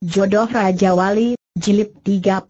Jodoh Raja Wali, Jilid 36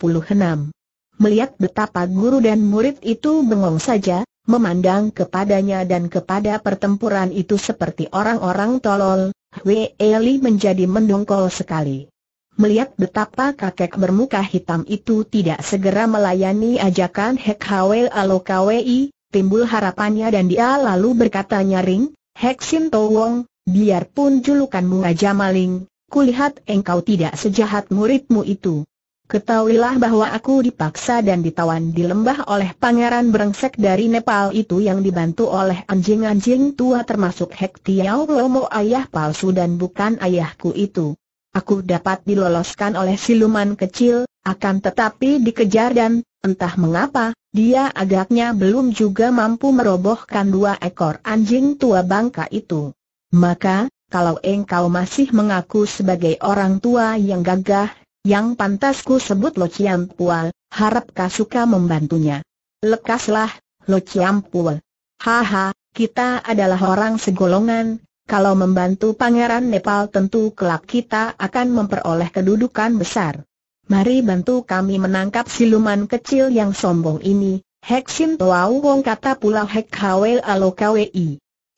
Melihat betapa guru dan murid itu bengong saja, memandang kepadanya dan kepada pertempuran itu seperti orang-orang tolol, Wei Eli menjadi mendongkol sekali. Melihat betapa kakek bermuka hitam itu tidak segera melayani ajakan Hek Hwei Alokawei, timbul harapannya dan dia lalu berkata nyaring, Hek Sinto Wong, biarpun julukanmu Raja Maling, kulihat engkau tidak sejahat muridmu itu. Ketahuilah bahwa aku dipaksa dan ditawan di lembah oleh pangeran berengsek dari Nepal itu yang dibantu oleh anjing-anjing tua termasuk Hek Lomo ayah palsu dan bukan ayahku itu. Aku dapat diloloskan oleh siluman kecil, akan tetapi dikejar dan, entah mengapa, dia agaknya belum juga mampu merobohkan dua ekor anjing tua bangka itu. Maka, kalau engkau masih mengaku sebagai orang tua yang gagah, yang pantasku sebut Lo Chiam Pual, harap kau suka membantunya. Lekaslah, Lo Chiam Pual. Haha, kita adalah orang segolongan, kalau membantu Pangeran Nepal tentu kelak kita akan memperoleh kedudukan besar. Mari bantu kami menangkap siluman kecil yang sombong ini, Hexim Toau kata pula Hek Hwel Alo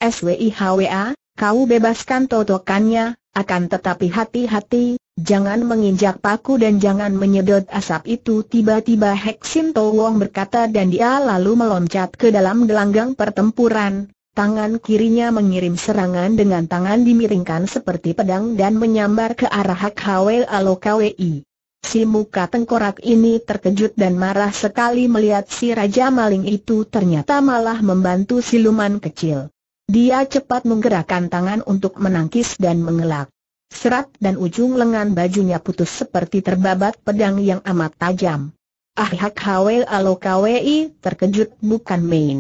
SWI HWA, Kau bebaskan totokannya, akan tetapi hati-hati, jangan menginjak paku dan jangan menyedot asap itu Tiba-tiba Heksin Towong berkata dan dia lalu meloncat ke dalam gelanggang pertempuran Tangan kirinya mengirim serangan dengan tangan dimiringkan seperti pedang dan menyambar ke arah Hak Alo Alokawei. Si muka tengkorak ini terkejut dan marah sekali melihat si Raja Maling itu ternyata malah membantu siluman kecil. Dia cepat menggerakkan tangan untuk menangkis dan mengelak. Serat dan ujung lengan bajunya putus seperti terbabat pedang yang amat tajam. Ah Ahak alo Alokwei terkejut bukan main.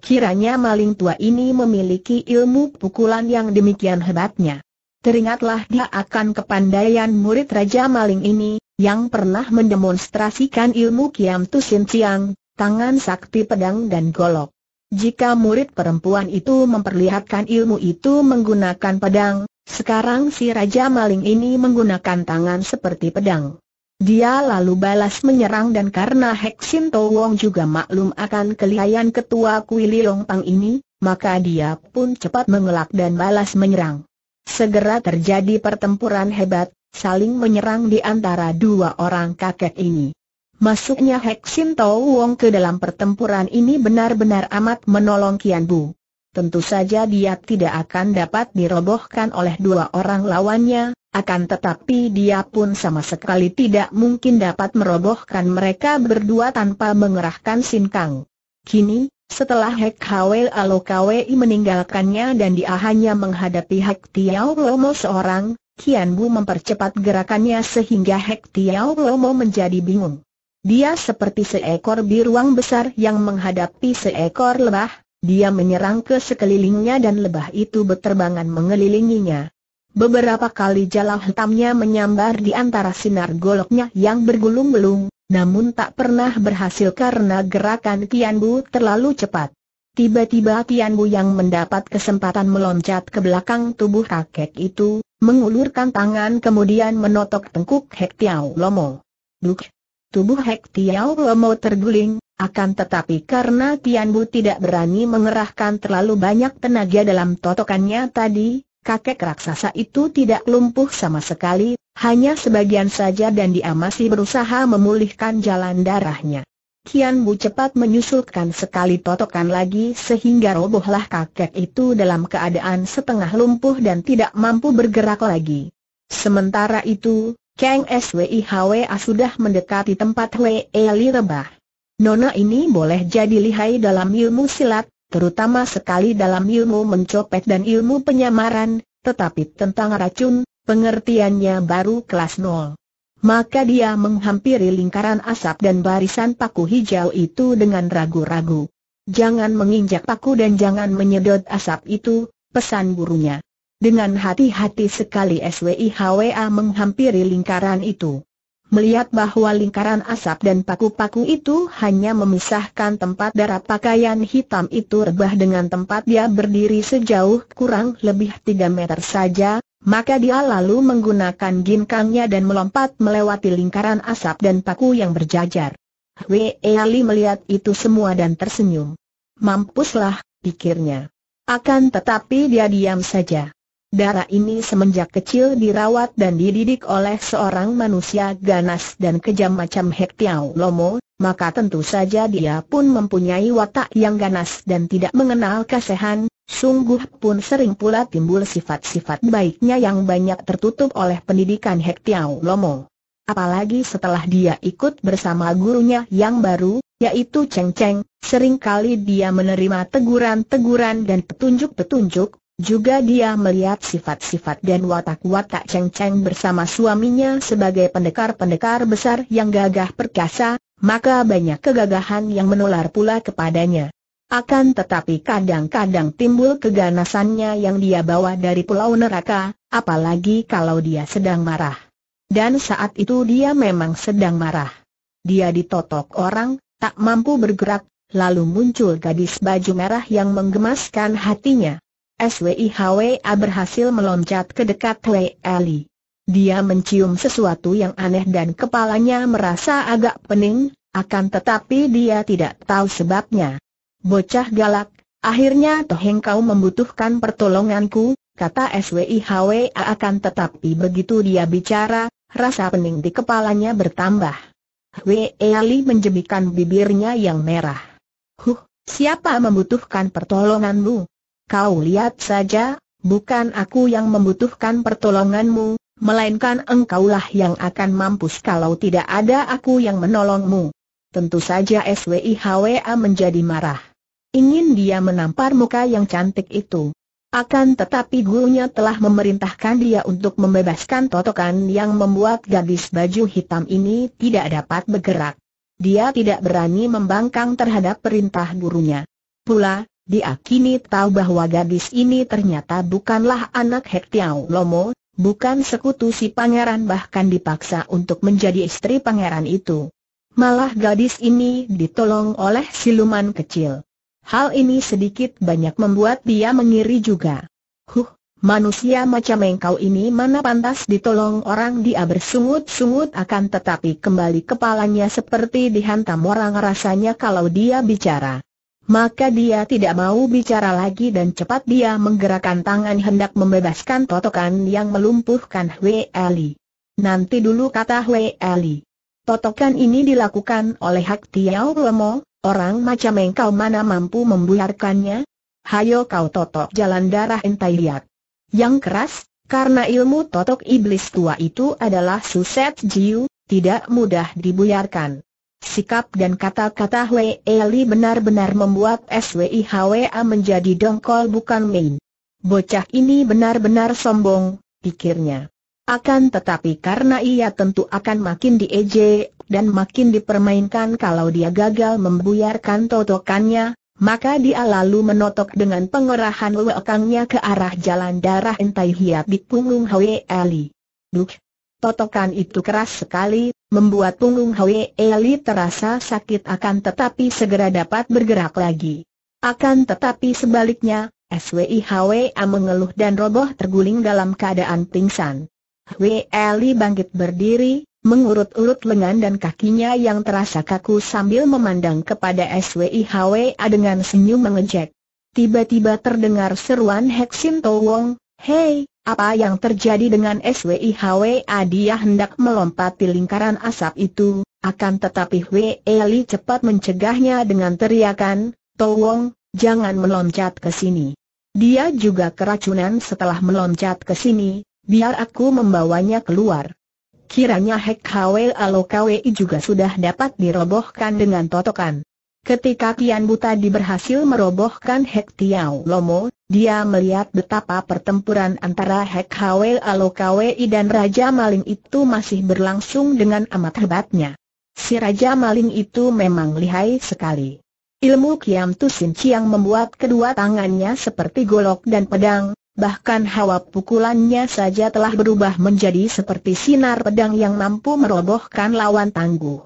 Kiranya maling tua ini memiliki ilmu pukulan yang demikian hebatnya. Teringatlah dia akan kepandaian murid Raja Maling ini, yang pernah mendemonstrasikan ilmu Kiam Tusin Siang, tangan sakti pedang dan golok. Jika murid perempuan itu memperlihatkan ilmu itu menggunakan pedang, sekarang si Raja Maling ini menggunakan tangan seperti pedang. Dia lalu balas menyerang dan karena Heksin Wong juga maklum akan kelihayan ketua Kui Long Pang ini, maka dia pun cepat mengelak dan balas menyerang. Segera terjadi pertempuran hebat, saling menyerang di antara dua orang kakek ini. Masuknya Hek Sin Tau Wong ke dalam pertempuran ini benar-benar amat menolong Kian Bu. Tentu saja dia tidak akan dapat dirobohkan oleh dua orang lawannya, akan tetapi dia pun sama sekali tidak mungkin dapat merobohkan mereka berdua tanpa mengerahkan Sin Kang. Kini, setelah Hek Alo Alokawi meninggalkannya dan dia hanya menghadapi Hek Tiao Lomo seorang, Kian Bu mempercepat gerakannya sehingga Hek Tiao Lomo menjadi bingung. Dia seperti seekor biruang besar yang menghadapi seekor lebah, dia menyerang ke sekelilingnya dan lebah itu berterbangan mengelilinginya. Beberapa kali jala hitamnya menyambar di antara sinar goloknya yang bergulung-gulung, namun tak pernah berhasil karena gerakan Tian Bu terlalu cepat. Tiba-tiba Tian Bu yang mendapat kesempatan meloncat ke belakang tubuh kakek itu, mengulurkan tangan kemudian menotok tengkuk Hek Tiao Lomo. Duk! Tubuh Hek Tiao Lomo terguling, akan tetapi karena Tian Bu tidak berani mengerahkan terlalu banyak tenaga dalam totokannya tadi, kakek raksasa itu tidak lumpuh sama sekali, hanya sebagian saja dan dia masih berusaha memulihkan jalan darahnya. Kian Bu cepat menyusulkan sekali totokan lagi sehingga robohlah kakek itu dalam keadaan setengah lumpuh dan tidak mampu bergerak lagi. Sementara itu, Kang Swihwa sudah mendekati tempat Weili rebah. Nona ini boleh jadi lihai dalam ilmu silat, terutama sekali dalam ilmu mencopet dan ilmu penyamaran, tetapi tentang racun, pengertiannya baru kelas nol. Maka dia menghampiri lingkaran asap dan barisan paku hijau itu dengan ragu-ragu. Jangan menginjak paku dan jangan menyedot asap itu, pesan burunya. Dengan hati-hati sekali SWIHWA menghampiri lingkaran itu. Melihat bahwa lingkaran asap dan paku-paku itu hanya memisahkan tempat darah pakaian hitam itu rebah dengan tempat dia berdiri sejauh kurang lebih 3 meter saja, maka dia lalu menggunakan ginkangnya dan melompat melewati lingkaran asap dan paku yang berjajar. Wei Ali melihat itu semua dan tersenyum. Mampuslah, pikirnya. Akan tetapi dia diam saja. Darah ini semenjak kecil dirawat dan dididik oleh seorang manusia ganas dan kejam macam Hek Tiao Lomo, maka tentu saja dia pun mempunyai watak yang ganas dan tidak mengenal kasihan, sungguh pun sering pula timbul sifat-sifat baiknya yang banyak tertutup oleh pendidikan Hek Tiao Lomo. Apalagi setelah dia ikut bersama gurunya yang baru, yaitu Cheng Cheng, seringkali dia menerima teguran-teguran dan petunjuk-petunjuk, juga dia melihat sifat-sifat dan watak-watak Cheng Cheng bersama suaminya sebagai pendekar-pendekar besar yang gagah perkasa, maka banyak kegagahan yang menular pula kepadanya. Akan tetapi kadang-kadang timbul keganasannya yang dia bawa dari pulau neraka, apalagi kalau dia sedang marah. Dan saat itu dia memang sedang marah. Dia ditotok orang, tak mampu bergerak, lalu muncul gadis baju merah yang menggemaskan hatinya. SWIHWA berhasil meloncat ke dekat Wei Eli. Dia mencium sesuatu yang aneh dan kepalanya merasa agak pening, akan tetapi dia tidak tahu sebabnya. Bocah galak, akhirnya Toheng kau membutuhkan pertolonganku, kata SWIHWA akan tetapi begitu dia bicara, rasa pening di kepalanya bertambah. Wei Ali menjemikan bibirnya yang merah. Huh, siapa membutuhkan pertolonganmu? Kau lihat saja, bukan aku yang membutuhkan pertolonganmu, melainkan engkaulah yang akan mampus kalau tidak ada aku yang menolongmu. Tentu saja SWIHWA menjadi marah. Ingin dia menampar muka yang cantik itu. Akan tetapi gurunya telah memerintahkan dia untuk membebaskan totokan yang membuat gadis baju hitam ini tidak dapat bergerak. Dia tidak berani membangkang terhadap perintah gurunya. Pula, dia kini tahu bahwa gadis ini ternyata bukanlah anak Hek Lomo, bukan sekutu si pangeran bahkan dipaksa untuk menjadi istri pangeran itu. Malah gadis ini ditolong oleh siluman kecil. Hal ini sedikit banyak membuat dia mengiri juga. Huh, manusia macam engkau ini mana pantas ditolong orang dia bersungut-sungut akan tetapi kembali kepalanya seperti dihantam orang rasanya kalau dia bicara. Maka dia tidak mau bicara lagi dan cepat dia menggerakkan tangan hendak membebaskan totokan yang melumpuhkan Wei Ali. Nanti dulu kata Wei Ali. Totokan ini dilakukan oleh Hak Tiao Lemo, orang macam engkau mana mampu membuyarkannya? Hayo kau totok jalan darah entai liat. Yang keras, karena ilmu totok iblis tua itu adalah suset jiu, tidak mudah dibuyarkan. Sikap dan kata-kata Wei Eli benar-benar membuat Swi Hwa menjadi dongkol bukan main. Bocah ini benar-benar sombong, pikirnya. Akan tetapi karena ia tentu akan makin diejek dan makin dipermainkan kalau dia gagal membuyarkan totokannya, maka dia lalu menotok dengan pengerahan wekangnya ke arah jalan darah entai hiap di punggung Hwee Ali. Duh, Totokan itu keras sekali, membuat punggung Hwe Eli terasa sakit akan tetapi segera dapat bergerak lagi. Akan tetapi sebaliknya, SWI A mengeluh dan roboh terguling dalam keadaan pingsan. Hwe Eli bangkit berdiri, mengurut-urut lengan dan kakinya yang terasa kaku sambil memandang kepada SWI A dengan senyum mengejek. Tiba-tiba terdengar seruan Heksin Towong, Hei, apa yang terjadi dengan SWI SWIHWA dia hendak melompati lingkaran asap itu, akan tetapi Wei Eli cepat mencegahnya dengan teriakan, tolong, jangan meloncat ke sini. Dia juga keracunan setelah meloncat ke sini, biar aku membawanya keluar. Kiranya Hek Hwe alokawi juga sudah dapat dirobohkan dengan totokan. Ketika Tian Buta berhasil merobohkan Hek Tiao Lomo, dia melihat betapa pertempuran antara Hek Hwe Alokawi dan Raja Maling itu masih berlangsung dengan amat hebatnya. Si Raja Maling itu memang lihai sekali. Ilmu Kiam Tu Sin Chiang membuat kedua tangannya seperti golok dan pedang, bahkan hawa pukulannya saja telah berubah menjadi seperti sinar pedang yang mampu merobohkan lawan tangguh.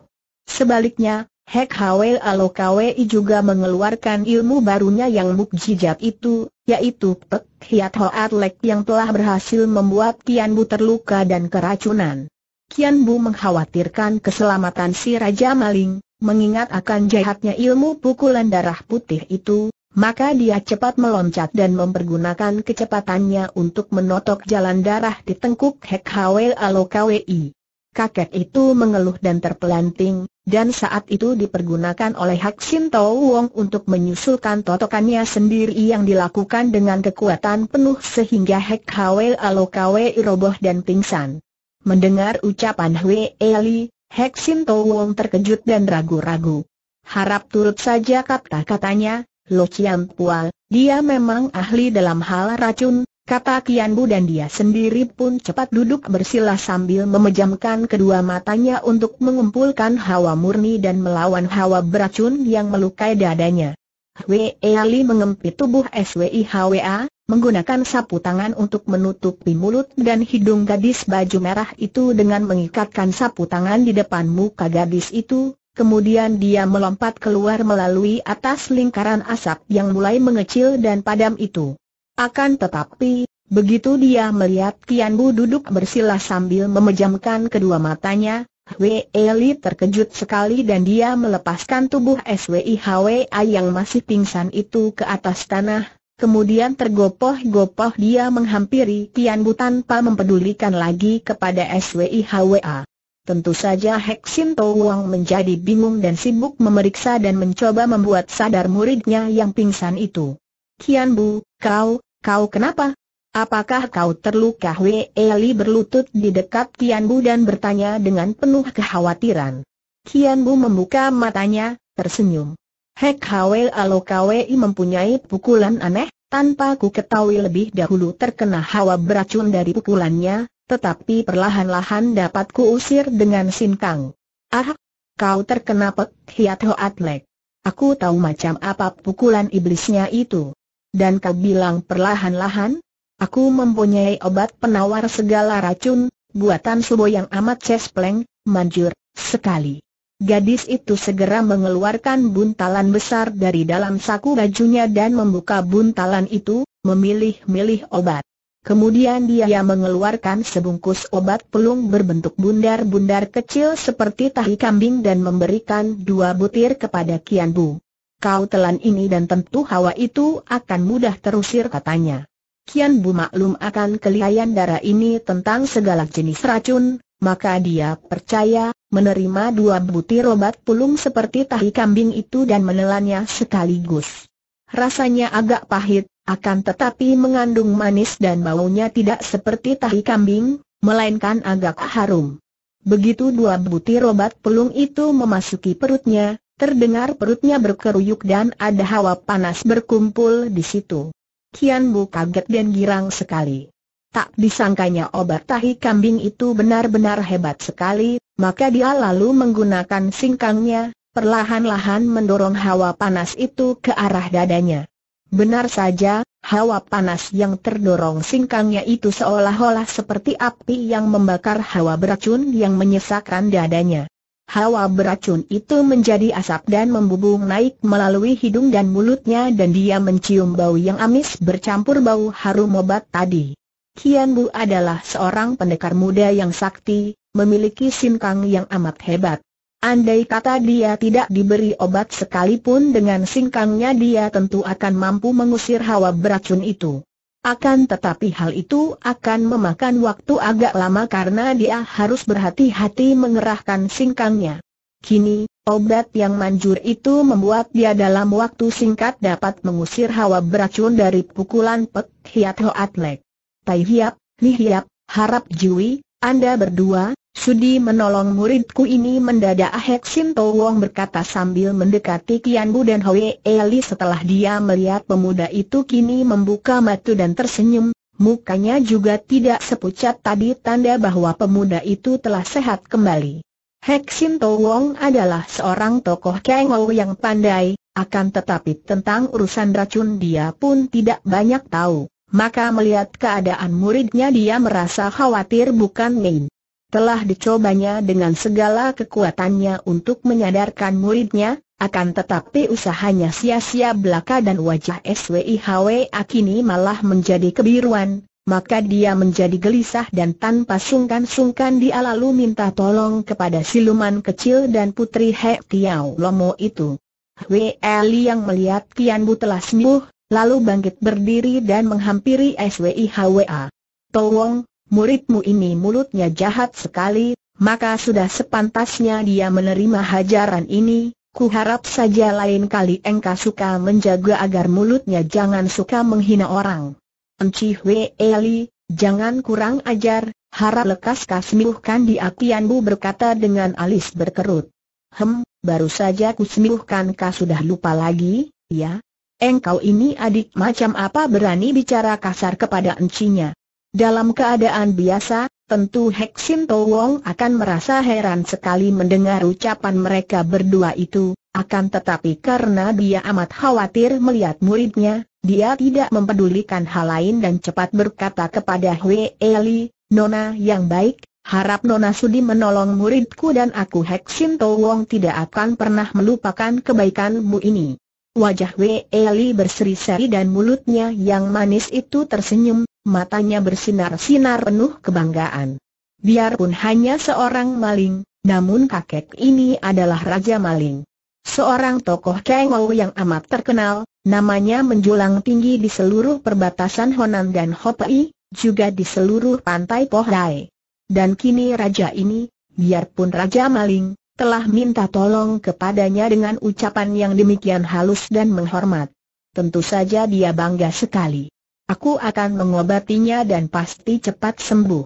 Sebaliknya, Hek Hwe Alokawi juga mengeluarkan ilmu barunya yang mukjizat itu, yaitu Pek Hiat Hoat Lek yang telah berhasil membuat Kian Bu terluka dan keracunan. Kian Bu mengkhawatirkan keselamatan si Raja Maling, mengingat akan jahatnya ilmu pukulan darah putih itu, maka dia cepat meloncat dan mempergunakan kecepatannya untuk menotok jalan darah di tengkuk Hek Hwe Alokawi kakek itu mengeluh dan terpelanting, dan saat itu dipergunakan oleh Hak Sin Wong untuk menyusulkan totokannya sendiri yang dilakukan dengan kekuatan penuh sehingga Hek Hwe Alokawe roboh dan pingsan. Mendengar ucapan Hwe Eli, Hek Sin Wong terkejut dan ragu-ragu. Harap turut saja kata-katanya, Lo Chiang Pual, dia memang ahli dalam hal racun, kata Kianbu dan dia sendiri pun cepat duduk bersila sambil memejamkan kedua matanya untuk mengumpulkan hawa murni dan melawan hawa beracun yang melukai dadanya. Hwee Ali mengempit tubuh HWA menggunakan sapu tangan untuk menutupi mulut dan hidung gadis baju merah itu dengan mengikatkan sapu tangan di depan muka gadis itu, kemudian dia melompat keluar melalui atas lingkaran asap yang mulai mengecil dan padam itu. Akan tetapi, begitu dia melihat Kian Bu duduk bersila sambil memejamkan kedua matanya, Wei Li terkejut sekali dan dia melepaskan tubuh SWI Hwee yang masih pingsan itu ke atas tanah, kemudian tergopoh-gopoh dia menghampiri Kian Bu tanpa mempedulikan lagi kepada SWI Hwee. Tentu saja To Wong menjadi bingung dan sibuk memeriksa dan mencoba membuat sadar muridnya yang pingsan itu. Kian Bu, kau, Kau kenapa? Apakah kau terluka? Wei Eli berlutut di dekat Tian Bu dan bertanya dengan penuh kekhawatiran. Tian Bu membuka matanya, tersenyum. Hek Hwe Alo Kwei mempunyai pukulan aneh, tanpa ku ketahui lebih dahulu terkena hawa beracun dari pukulannya, tetapi perlahan-lahan dapat ku usir dengan sinkang. Ah, kau terkena pek hiat hoatlek. Aku tahu macam apa pukulan iblisnya itu. Dan kau bilang perlahan-lahan, aku mempunyai obat penawar segala racun, buatan Subo yang amat cespleng, manjur, sekali. Gadis itu segera mengeluarkan buntalan besar dari dalam saku bajunya dan membuka buntalan itu, memilih-milih obat. Kemudian dia mengeluarkan sebungkus obat pelung berbentuk bundar-bundar kecil seperti tahi kambing dan memberikan dua butir kepada Kian Bu kau telan ini dan tentu hawa itu akan mudah terusir katanya. Kian Bu maklum akan kelihayan darah ini tentang segala jenis racun, maka dia percaya, menerima dua butir obat pulung seperti tahi kambing itu dan menelannya sekaligus. Rasanya agak pahit, akan tetapi mengandung manis dan baunya tidak seperti tahi kambing, melainkan agak harum. Begitu dua butir obat pelung itu memasuki perutnya, Terdengar perutnya berkeruyuk dan ada hawa panas berkumpul di situ. Kian Bu kaget dan girang sekali. Tak disangkanya obat tahi kambing itu benar-benar hebat sekali, maka dia lalu menggunakan singkangnya, perlahan-lahan mendorong hawa panas itu ke arah dadanya. Benar saja, hawa panas yang terdorong singkangnya itu seolah-olah seperti api yang membakar hawa beracun yang menyesakkan dadanya. Hawa beracun itu menjadi asap dan membubung naik melalui hidung dan mulutnya dan dia mencium bau yang amis bercampur bau harum obat tadi. Kian Bu adalah seorang pendekar muda yang sakti, memiliki singkang yang amat hebat. Andai kata dia tidak diberi obat sekalipun dengan singkangnya dia tentu akan mampu mengusir hawa beracun itu. Akan tetapi hal itu akan memakan waktu agak lama karena dia harus berhati-hati mengerahkan singkangnya. Kini, obat yang manjur itu membuat dia dalam waktu singkat dapat mengusir hawa beracun dari pukulan Pek Hiat Lek. Tai Hiap, li Hiap, harap Jui, Anda berdua, Sudi menolong muridku ini mendadak Ahek Towong Wong berkata sambil mendekati Kian Bu dan Hwe Eli setelah dia melihat pemuda itu kini membuka mata dan tersenyum, mukanya juga tidak sepucat tadi tanda bahwa pemuda itu telah sehat kembali. Hek Towong Wong adalah seorang tokoh Wu yang pandai, akan tetapi tentang urusan racun dia pun tidak banyak tahu, maka melihat keadaan muridnya dia merasa khawatir bukan main telah dicobanya dengan segala kekuatannya untuk menyadarkan muridnya, akan tetapi usahanya sia-sia belaka dan wajah SWIHWA kini malah menjadi kebiruan, maka dia menjadi gelisah dan tanpa sungkan-sungkan dia lalu minta tolong kepada siluman kecil dan putri He Lomo itu. Hwe Eli yang melihat Kian Bu telah sembuh, lalu bangkit berdiri dan menghampiri SWIHWA. Tolong, muridmu ini mulutnya jahat sekali, maka sudah sepantasnya dia menerima hajaran ini, ku harap saja lain kali engkau suka menjaga agar mulutnya jangan suka menghina orang. Enci Hwe Eli, jangan kurang ajar, harap lekas kasmiuhkan di apianmu berkata dengan alis berkerut. Hem, baru saja kusmiuhkan kau sudah lupa lagi, ya? Engkau ini adik macam apa berani bicara kasar kepada encinya? Dalam keadaan biasa, tentu To Wong akan merasa heran sekali mendengar ucapan mereka berdua itu, akan tetapi karena dia amat khawatir melihat muridnya, dia tidak mempedulikan hal lain dan cepat berkata kepada Hwee Eli, Nona yang baik, harap Nona sudi menolong muridku dan aku To Wong tidak akan pernah melupakan kebaikanmu ini. Wajah Wei Eli berseri-seri dan mulutnya yang manis itu tersenyum, matanya bersinar-sinar penuh kebanggaan. Biarpun hanya seorang maling, namun kakek ini adalah raja maling. Seorang tokoh Kengou yang amat terkenal, namanya menjulang tinggi di seluruh perbatasan Honan dan Hopei, juga di seluruh pantai Pohdai. Dan kini raja ini, biarpun raja maling, telah minta tolong kepadanya dengan ucapan yang demikian halus dan menghormat. Tentu saja dia bangga sekali. Aku akan mengobatinya dan pasti cepat sembuh.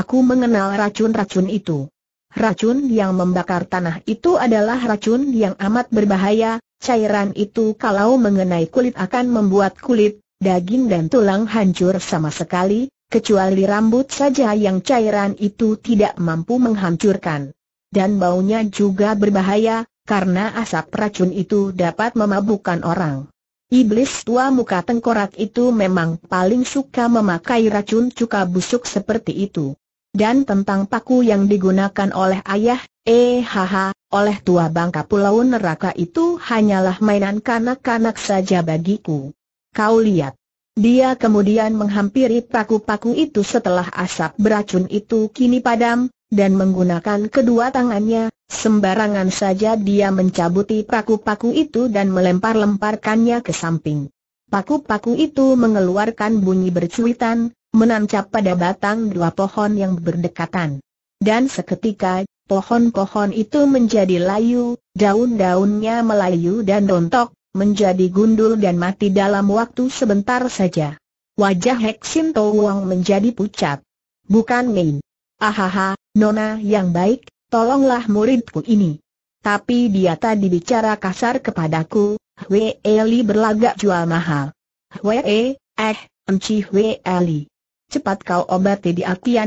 Aku mengenal racun-racun itu. Racun yang membakar tanah itu adalah racun yang amat berbahaya, cairan itu kalau mengenai kulit akan membuat kulit, daging dan tulang hancur sama sekali, kecuali rambut saja yang cairan itu tidak mampu menghancurkan. Dan baunya juga berbahaya, karena asap racun itu dapat memabukkan orang. Iblis tua muka tengkorak itu memang paling suka memakai racun cuka busuk seperti itu. Dan tentang paku yang digunakan oleh ayah, eh haha, oleh tua bangka pulau neraka itu hanyalah mainan kanak-kanak saja bagiku. Kau lihat. Dia kemudian menghampiri paku-paku itu setelah asap beracun itu kini padam, dan menggunakan kedua tangannya, sembarangan saja dia mencabuti paku-paku itu dan melempar-lemparkannya ke samping. Paku-paku itu mengeluarkan bunyi bercuitan, menancap pada batang dua pohon yang berdekatan. Dan seketika, pohon-pohon itu menjadi layu, daun-daunnya melayu dan rontok, menjadi gundul dan mati dalam waktu sebentar saja. Wajah Heksin Towang menjadi pucat. Bukan main. Ahaha, Nona yang baik, tolonglah muridku ini. Tapi dia tadi bicara kasar kepadaku, Hwe Eli berlagak jual mahal. Hwe e, eh, Emci Hwe Eli. Cepat kau obati di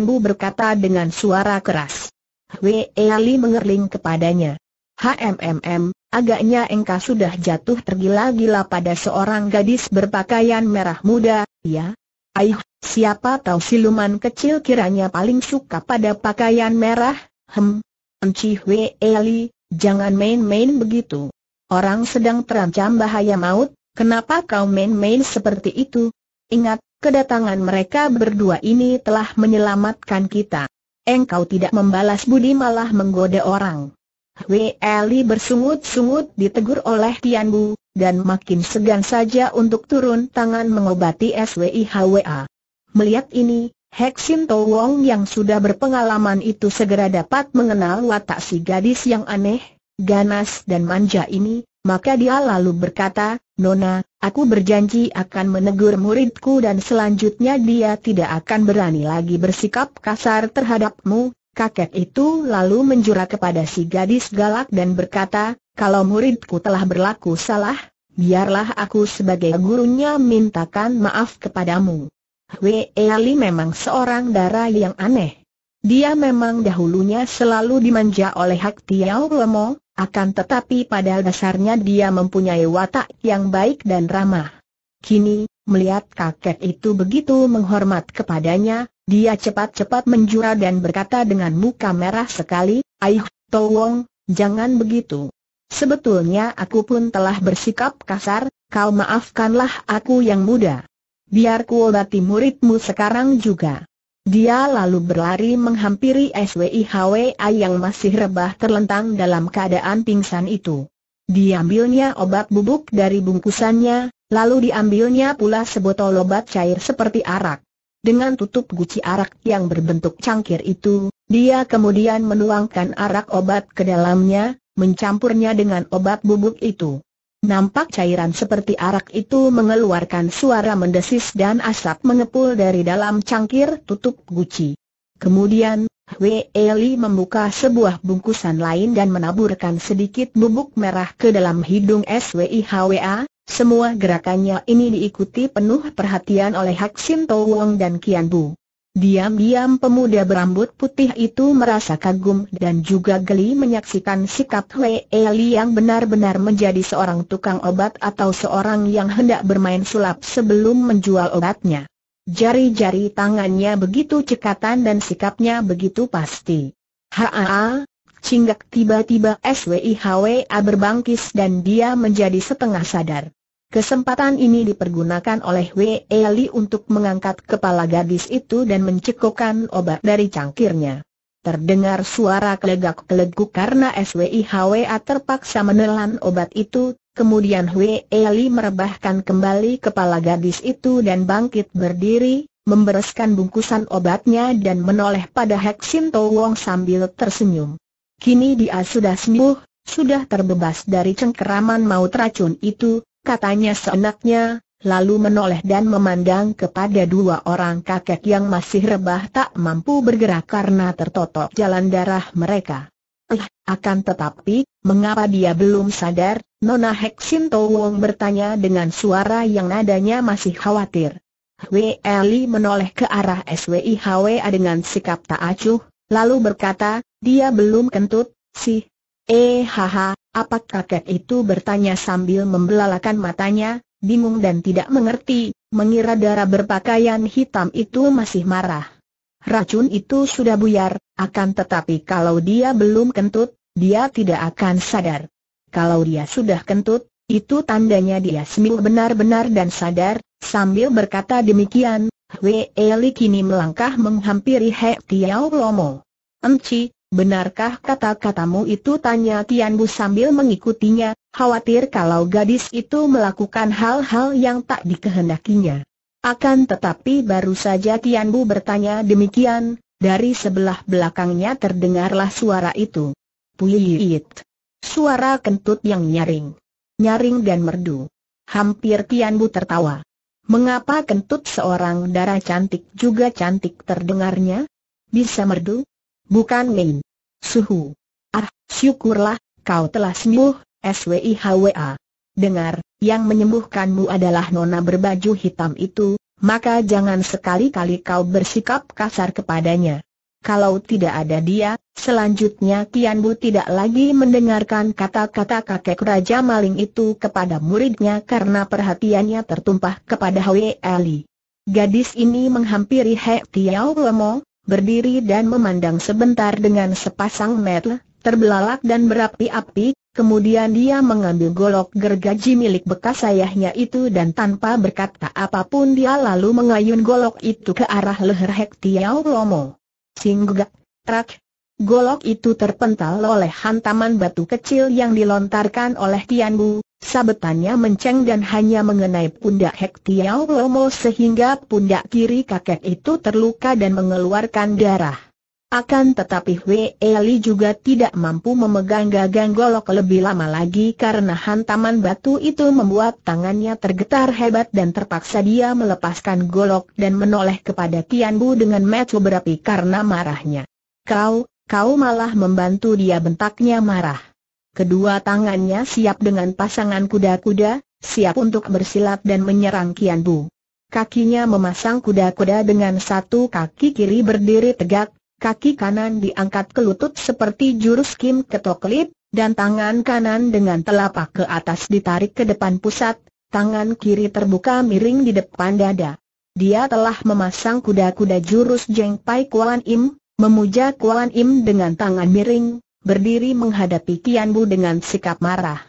Bu berkata dengan suara keras. Hwe Eli mengerling kepadanya. HMMM, agaknya engkau sudah jatuh tergila-gila pada seorang gadis berpakaian merah muda, ya? Aih, siapa tahu siluman kecil kiranya paling suka pada pakaian merah, hem. Enci Hwe Eli, jangan main-main begitu. Orang sedang terancam bahaya maut, kenapa kau main-main seperti itu? Ingat, kedatangan mereka berdua ini telah menyelamatkan kita. Engkau tidak membalas budi malah menggoda orang. Wei Eli bersungut-sungut ditegur oleh Tian Bu, dan makin segan saja untuk turun tangan mengobati SWIHWA. Melihat ini, Heksin Wong yang sudah berpengalaman itu segera dapat mengenal watak si gadis yang aneh, ganas dan manja ini, maka dia lalu berkata, Nona, aku berjanji akan menegur muridku dan selanjutnya dia tidak akan berani lagi bersikap kasar terhadapmu. Kakek itu lalu menjurah kepada si gadis galak dan berkata, kalau muridku telah berlaku salah, biarlah aku sebagai gurunya mintakan maaf kepadamu. Wei Ali memang seorang darah yang aneh. Dia memang dahulunya selalu dimanja oleh Hak Tiao Lemo, akan tetapi pada dasarnya dia mempunyai watak yang baik dan ramah. Kini, melihat kakek itu begitu menghormat kepadanya, dia cepat-cepat menjura dan berkata dengan muka merah sekali, Aih, Towong, jangan begitu. Sebetulnya aku pun telah bersikap kasar, kau maafkanlah aku yang muda. Biar ku obati muridmu sekarang juga. Dia lalu berlari menghampiri SWIHWA yang masih rebah terlentang dalam keadaan pingsan itu. Diambilnya obat bubuk dari bungkusannya, lalu diambilnya pula sebotol obat cair seperti arak. Dengan tutup guci arak yang berbentuk cangkir itu, dia kemudian menuangkan arak obat ke dalamnya, mencampurnya dengan obat bubuk itu. Nampak cairan seperti arak itu mengeluarkan suara mendesis dan asap mengepul dari dalam cangkir tutup guci. Kemudian, Wei Li membuka sebuah bungkusan lain dan menaburkan sedikit bubuk merah ke dalam hidung Hwa. semua gerakannya ini diikuti penuh perhatian oleh Hak Sin Wong dan Kian Bu. Diam-diam pemuda berambut putih itu merasa kagum dan juga geli menyaksikan sikap Hwee Eli yang benar-benar menjadi seorang tukang obat atau seorang yang hendak bermain sulap sebelum menjual obatnya. Jari-jari tangannya begitu cekatan dan sikapnya begitu pasti. Haa, cinggak tiba-tiba Hwa berbangkis dan dia menjadi setengah sadar. Kesempatan ini dipergunakan oleh Wei Li untuk mengangkat kepala gadis itu dan mencekokkan obat dari cangkirnya. Terdengar suara kelegak-keleguk karena SWI HWA terpaksa menelan obat itu, kemudian Wei Li merebahkan kembali kepala gadis itu dan bangkit berdiri, membereskan bungkusan obatnya dan menoleh pada Heksinto Wong sambil tersenyum. Kini dia sudah sembuh, sudah terbebas dari cengkeraman maut racun itu, katanya seenaknya, lalu menoleh dan memandang kepada dua orang kakek yang masih rebah tak mampu bergerak karena tertotok jalan darah mereka. Eh, akan tetapi, mengapa dia belum sadar, Nona Heksin Wong bertanya dengan suara yang nadanya masih khawatir. Hui Eli menoleh ke arah SWI SWIHWA dengan sikap tak acuh, lalu berkata, dia belum kentut, sih. Eh haha, apa kakek itu bertanya sambil membelalakan matanya, bingung dan tidak mengerti, mengira darah berpakaian hitam itu masih marah. Racun itu sudah buyar, akan tetapi kalau dia belum kentut, dia tidak akan sadar. Kalau dia sudah kentut, itu tandanya dia semil benar-benar dan sadar, sambil berkata demikian, Wei Li kini melangkah menghampiri He Tiao Lomo. Emci, Benarkah kata-katamu itu? Tanya Tian Bu sambil mengikutinya, khawatir kalau gadis itu melakukan hal-hal yang tak dikehendakinya. Akan tetapi baru saja Tian Bu bertanya demikian, dari sebelah belakangnya terdengarlah suara itu. Puyit. Suara kentut yang nyaring. Nyaring dan merdu. Hampir Tian Bu tertawa. Mengapa kentut seorang darah cantik juga cantik terdengarnya? Bisa merdu? bukan Ming. Suhu. Ah, syukurlah, kau telah sembuh, SWIHWA. Dengar, yang menyembuhkanmu adalah nona berbaju hitam itu, maka jangan sekali-kali kau bersikap kasar kepadanya. Kalau tidak ada dia, selanjutnya Kian tidak lagi mendengarkan kata-kata kakek Raja Maling itu kepada muridnya karena perhatiannya tertumpah kepada Hwee Ali. Gadis ini menghampiri He Tiao Lemo, berdiri dan memandang sebentar dengan sepasang mata, terbelalak dan berapi-api, kemudian dia mengambil golok gergaji milik bekas ayahnya itu dan tanpa berkata apapun dia lalu mengayun golok itu ke arah leher Hek Tiao Lomo. Singgugak, trak, Golok itu terpental oleh hantaman batu kecil yang dilontarkan oleh Tian Bu, sabetannya menceng dan hanya mengenai pundak Hek Tiao Lomo sehingga pundak kiri kakek itu terluka dan mengeluarkan darah. Akan tetapi Wei Li juga tidak mampu memegang gagang golok lebih lama lagi karena hantaman batu itu membuat tangannya tergetar hebat dan terpaksa dia melepaskan golok dan menoleh kepada Tian Bu dengan mata berapi karena marahnya. Kau, kau malah membantu dia bentaknya marah. Kedua tangannya siap dengan pasangan kuda-kuda, siap untuk bersilat dan menyerang Kian Bu. Kakinya memasang kuda-kuda dengan satu kaki kiri berdiri tegak, kaki kanan diangkat ke lutut seperti jurus Kim Ketoklip, dan tangan kanan dengan telapak ke atas ditarik ke depan pusat, tangan kiri terbuka miring di depan dada. Dia telah memasang kuda-kuda jurus Jeng Pai Kuan Im, Memuja Kuan Im dengan tangan miring, berdiri menghadapi Kian Bu dengan sikap marah.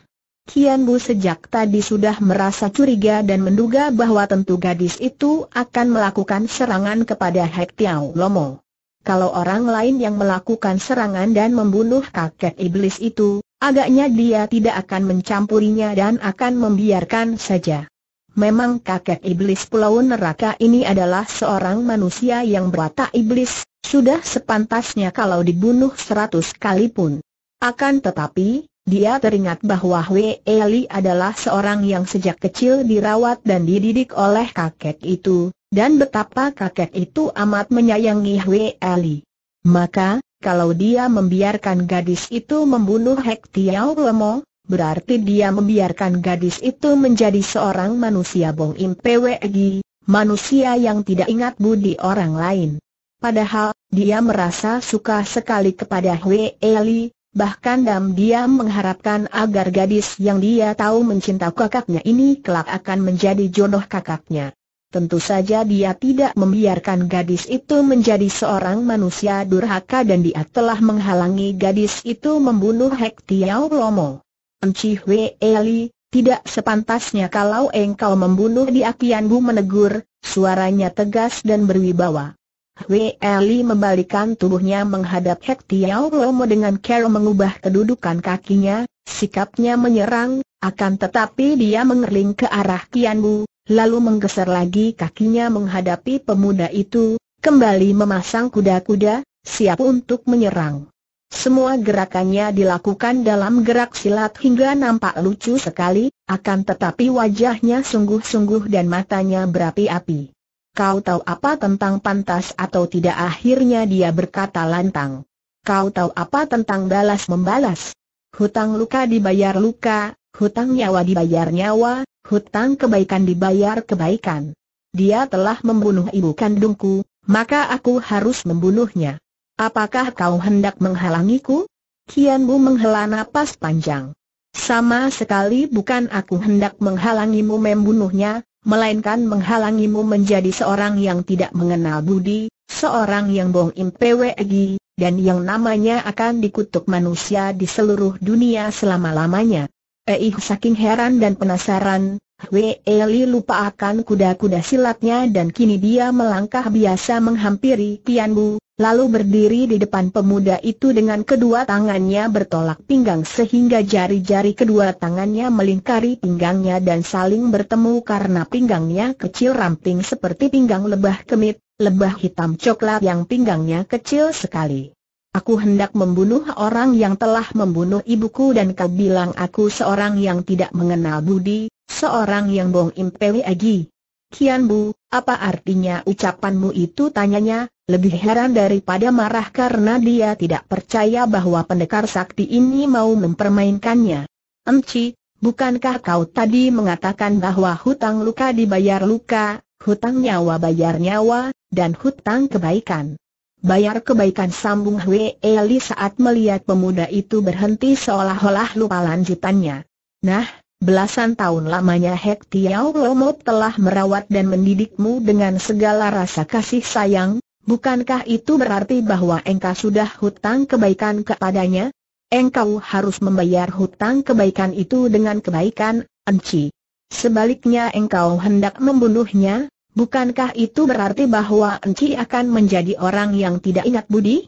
Kian Bu sejak tadi sudah merasa curiga dan menduga bahwa tentu gadis itu akan melakukan serangan kepada Hek Tiao Lomo. Kalau orang lain yang melakukan serangan dan membunuh kakek iblis itu, agaknya dia tidak akan mencampurinya dan akan membiarkan saja. Memang kakek iblis pulau neraka ini adalah seorang manusia yang berwatak iblis, sudah sepantasnya kalau dibunuh seratus kali pun. Akan tetapi, dia teringat bahwa Hwee Li adalah seorang yang sejak kecil dirawat dan dididik oleh kakek itu, dan betapa kakek itu amat menyayangi Hwee Li. Maka, kalau dia membiarkan gadis itu membunuh Hek Tiao Lemo, berarti dia membiarkan gadis itu menjadi seorang manusia Bong Im Pwegi, manusia yang tidak ingat budi orang lain. Padahal, dia merasa suka sekali kepada Hwee Li, bahkan dam diam mengharapkan agar gadis yang dia tahu mencinta kakaknya ini kelak akan menjadi jodoh kakaknya. Tentu saja dia tidak membiarkan gadis itu menjadi seorang manusia durhaka dan dia telah menghalangi gadis itu membunuh Hek Tiau Lomo. Enci Hwee Li, tidak sepantasnya kalau engkau membunuh dia Kian Bu menegur, suaranya tegas dan berwibawa. Weli membalikan tubuhnya menghadap Hek Tiao Lomo dengan cara mengubah kedudukan kakinya, sikapnya menyerang, akan tetapi dia mengerling ke arah Kianbu, lalu menggeser lagi kakinya menghadapi pemuda itu, kembali memasang kuda-kuda, siap untuk menyerang. Semua gerakannya dilakukan dalam gerak silat hingga nampak lucu sekali, akan tetapi wajahnya sungguh-sungguh dan matanya berapi-api. Kau tahu apa tentang pantas atau tidak akhirnya dia berkata lantang. Kau tahu apa tentang balas membalas? Hutang luka dibayar luka, hutang nyawa dibayar nyawa, hutang kebaikan dibayar kebaikan. Dia telah membunuh ibu kandungku, maka aku harus membunuhnya. Apakah kau hendak menghalangiku? Kian Bu menghela napas panjang. Sama sekali bukan aku hendak menghalangimu membunuhnya, melainkan menghalangimu menjadi seorang yang tidak mengenal budi, seorang yang bohong impwegi, dan yang namanya akan dikutuk manusia di seluruh dunia selama-lamanya. Eih saking heran dan penasaran, Hwe Eli lupa akan kuda-kuda silatnya dan kini dia melangkah biasa menghampiri Tian Bu, lalu berdiri di depan pemuda itu dengan kedua tangannya bertolak pinggang sehingga jari-jari kedua tangannya melingkari pinggangnya dan saling bertemu karena pinggangnya kecil ramping seperti pinggang lebah kemit, lebah hitam coklat yang pinggangnya kecil sekali. Aku hendak membunuh orang yang telah membunuh ibuku dan kau bilang aku seorang yang tidak mengenal budi, Seorang yang Bong Impewi Agi. Kian Bu, apa artinya ucapanmu itu tanyanya, lebih heran daripada marah karena dia tidak percaya bahwa pendekar sakti ini mau mempermainkannya. Emci, bukankah kau tadi mengatakan bahwa hutang luka dibayar luka, hutang nyawa bayar nyawa, dan hutang kebaikan? Bayar kebaikan sambung Hwe Eli saat melihat pemuda itu berhenti seolah-olah lupa lanjutannya. Nah, Belasan tahun lamanya Hek Tiau Lomo telah merawat dan mendidikmu dengan segala rasa kasih sayang, bukankah itu berarti bahwa engkau sudah hutang kebaikan kepadanya? Engkau harus membayar hutang kebaikan itu dengan kebaikan, Enci. Sebaliknya engkau hendak membunuhnya, bukankah itu berarti bahwa Enci akan menjadi orang yang tidak ingat budi?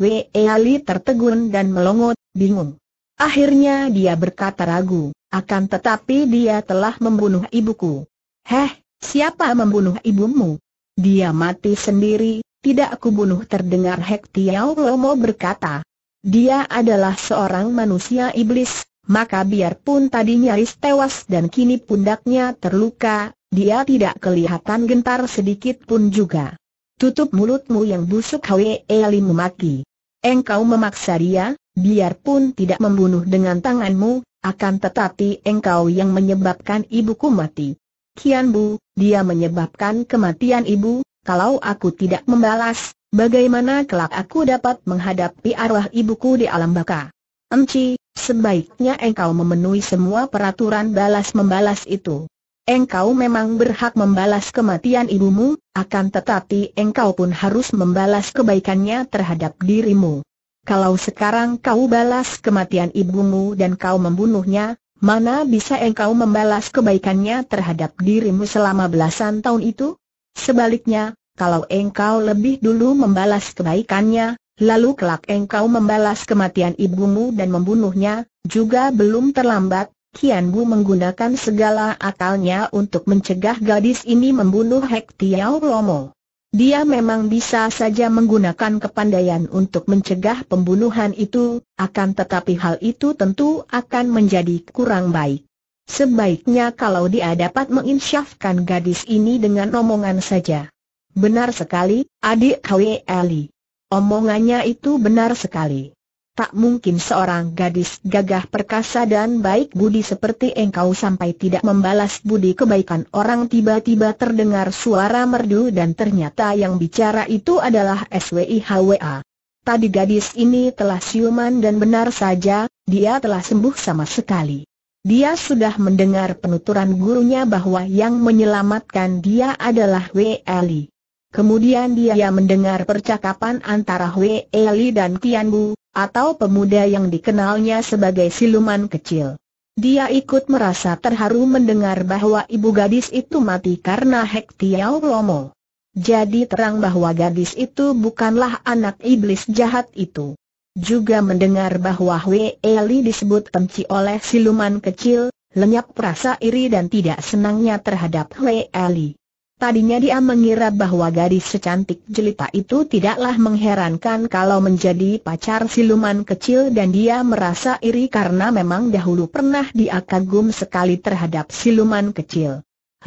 Wei Ali tertegun dan melongot, bingung. Akhirnya dia berkata ragu. Akan tetapi dia telah membunuh ibuku. Heh, siapa membunuh ibumu? Dia mati sendiri, tidak aku bunuh terdengar Hek Tiau Lomo berkata. Dia adalah seorang manusia iblis, maka biarpun tadi nyaris tewas dan kini pundaknya terluka, dia tidak kelihatan gentar sedikit pun juga. Tutup mulutmu yang busuk Hwee Li memaki. Engkau memaksa dia, biarpun tidak membunuh dengan tanganmu, akan tetapi engkau yang menyebabkan ibuku mati. Kian Bu, dia menyebabkan kematian ibu, kalau aku tidak membalas, bagaimana kelak aku dapat menghadapi arwah ibuku di alam baka? Emci, sebaiknya engkau memenuhi semua peraturan balas-membalas itu. Engkau memang berhak membalas kematian ibumu, akan tetapi engkau pun harus membalas kebaikannya terhadap dirimu. Kalau sekarang kau balas kematian ibumu dan kau membunuhnya, mana bisa engkau membalas kebaikannya terhadap dirimu selama belasan tahun itu? Sebaliknya, kalau engkau lebih dulu membalas kebaikannya, lalu kelak engkau membalas kematian ibumu dan membunuhnya, juga belum terlambat, Kian Bu menggunakan segala akalnya untuk mencegah gadis ini membunuh Hek Tiao Lomo. Dia memang bisa saja menggunakan kepandaian untuk mencegah pembunuhan itu, akan tetapi hal itu tentu akan menjadi kurang baik. Sebaiknya kalau dia dapat menginsyafkan gadis ini dengan omongan saja. Benar sekali, adik Kwe Eli. Omongannya itu benar sekali. Tak mungkin seorang gadis gagah perkasa dan baik budi seperti engkau sampai tidak membalas budi kebaikan orang tiba-tiba terdengar suara merdu dan ternyata yang bicara itu adalah SWIHWA. Tadi gadis ini telah siuman dan benar saja, dia telah sembuh sama sekali. Dia sudah mendengar penuturan gurunya bahwa yang menyelamatkan dia adalah Weli. Kemudian dia mendengar percakapan antara W.E.L.I. dan Tian Bu, atau pemuda yang dikenalnya sebagai siluman kecil. Dia ikut merasa terharu mendengar bahwa ibu gadis itu mati karena Hek Tiao Lomo. Jadi terang bahwa gadis itu bukanlah anak iblis jahat itu. Juga mendengar bahwa Wei Eli disebut penci oleh siluman kecil, lenyap rasa iri dan tidak senangnya terhadap Wei Eli. Tadinya dia mengira bahwa gadis secantik jelita itu tidaklah mengherankan kalau menjadi pacar siluman kecil dan dia merasa iri karena memang dahulu pernah dia kagum sekali terhadap siluman kecil.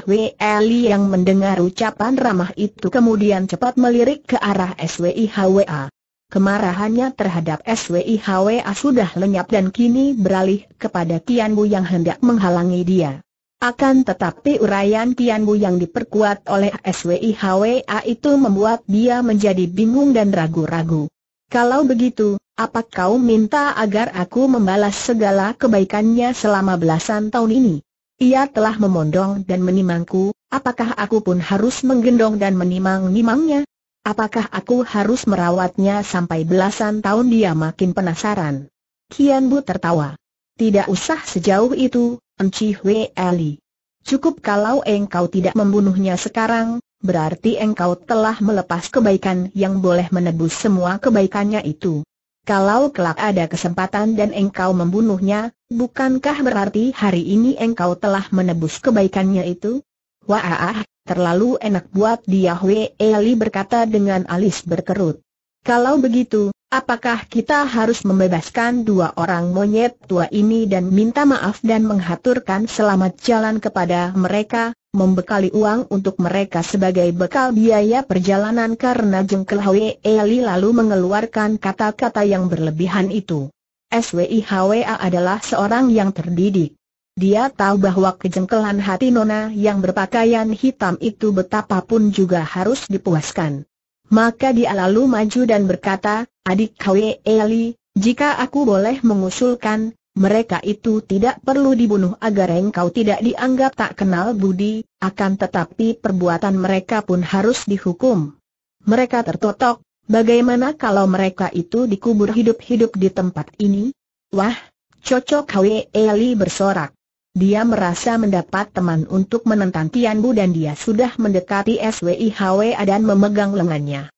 Weli yang mendengar ucapan ramah itu kemudian cepat melirik ke arah SWIHWA. Kemarahannya terhadap SWIHWA sudah lenyap dan kini beralih kepada Tian yang hendak menghalangi dia. Akan tetapi uraian Bu yang diperkuat oleh SWIHWA itu membuat dia menjadi bingung dan ragu-ragu. Kalau begitu, apa kau minta agar aku membalas segala kebaikannya selama belasan tahun ini? Ia telah memondong dan menimangku, apakah aku pun harus menggendong dan menimang-nimangnya? Apakah aku harus merawatnya sampai belasan tahun dia makin penasaran? Kian Bu tertawa. Tidak usah sejauh itu, Enci Hwe Ali. Cukup kalau engkau tidak membunuhnya sekarang, berarti engkau telah melepas kebaikan yang boleh menebus semua kebaikannya itu. Kalau kelak ada kesempatan dan engkau membunuhnya, bukankah berarti hari ini engkau telah menebus kebaikannya itu? Wah, terlalu enak buat dia Hwe Ali berkata dengan alis berkerut. Kalau begitu, Apakah kita harus membebaskan dua orang monyet tua ini dan minta maaf dan menghaturkan selamat jalan kepada mereka, membekali uang untuk mereka sebagai bekal biaya perjalanan karena Jengkel Hwe Eli lalu mengeluarkan kata-kata yang berlebihan itu. Swi SWIHWA adalah seorang yang terdidik. Dia tahu bahwa kejengkelan hati Nona yang berpakaian hitam itu betapapun juga harus dipuaskan. Maka dia lalu maju dan berkata, adik Kwe Eli, jika aku boleh mengusulkan, mereka itu tidak perlu dibunuh agar engkau tidak dianggap tak kenal budi, akan tetapi perbuatan mereka pun harus dihukum. Mereka tertotok, bagaimana kalau mereka itu dikubur hidup-hidup di tempat ini? Wah, cocok Kwe Eli bersorak. Dia merasa mendapat teman untuk menentang Tian Bu dan dia sudah mendekati SWIHWA dan memegang lengannya.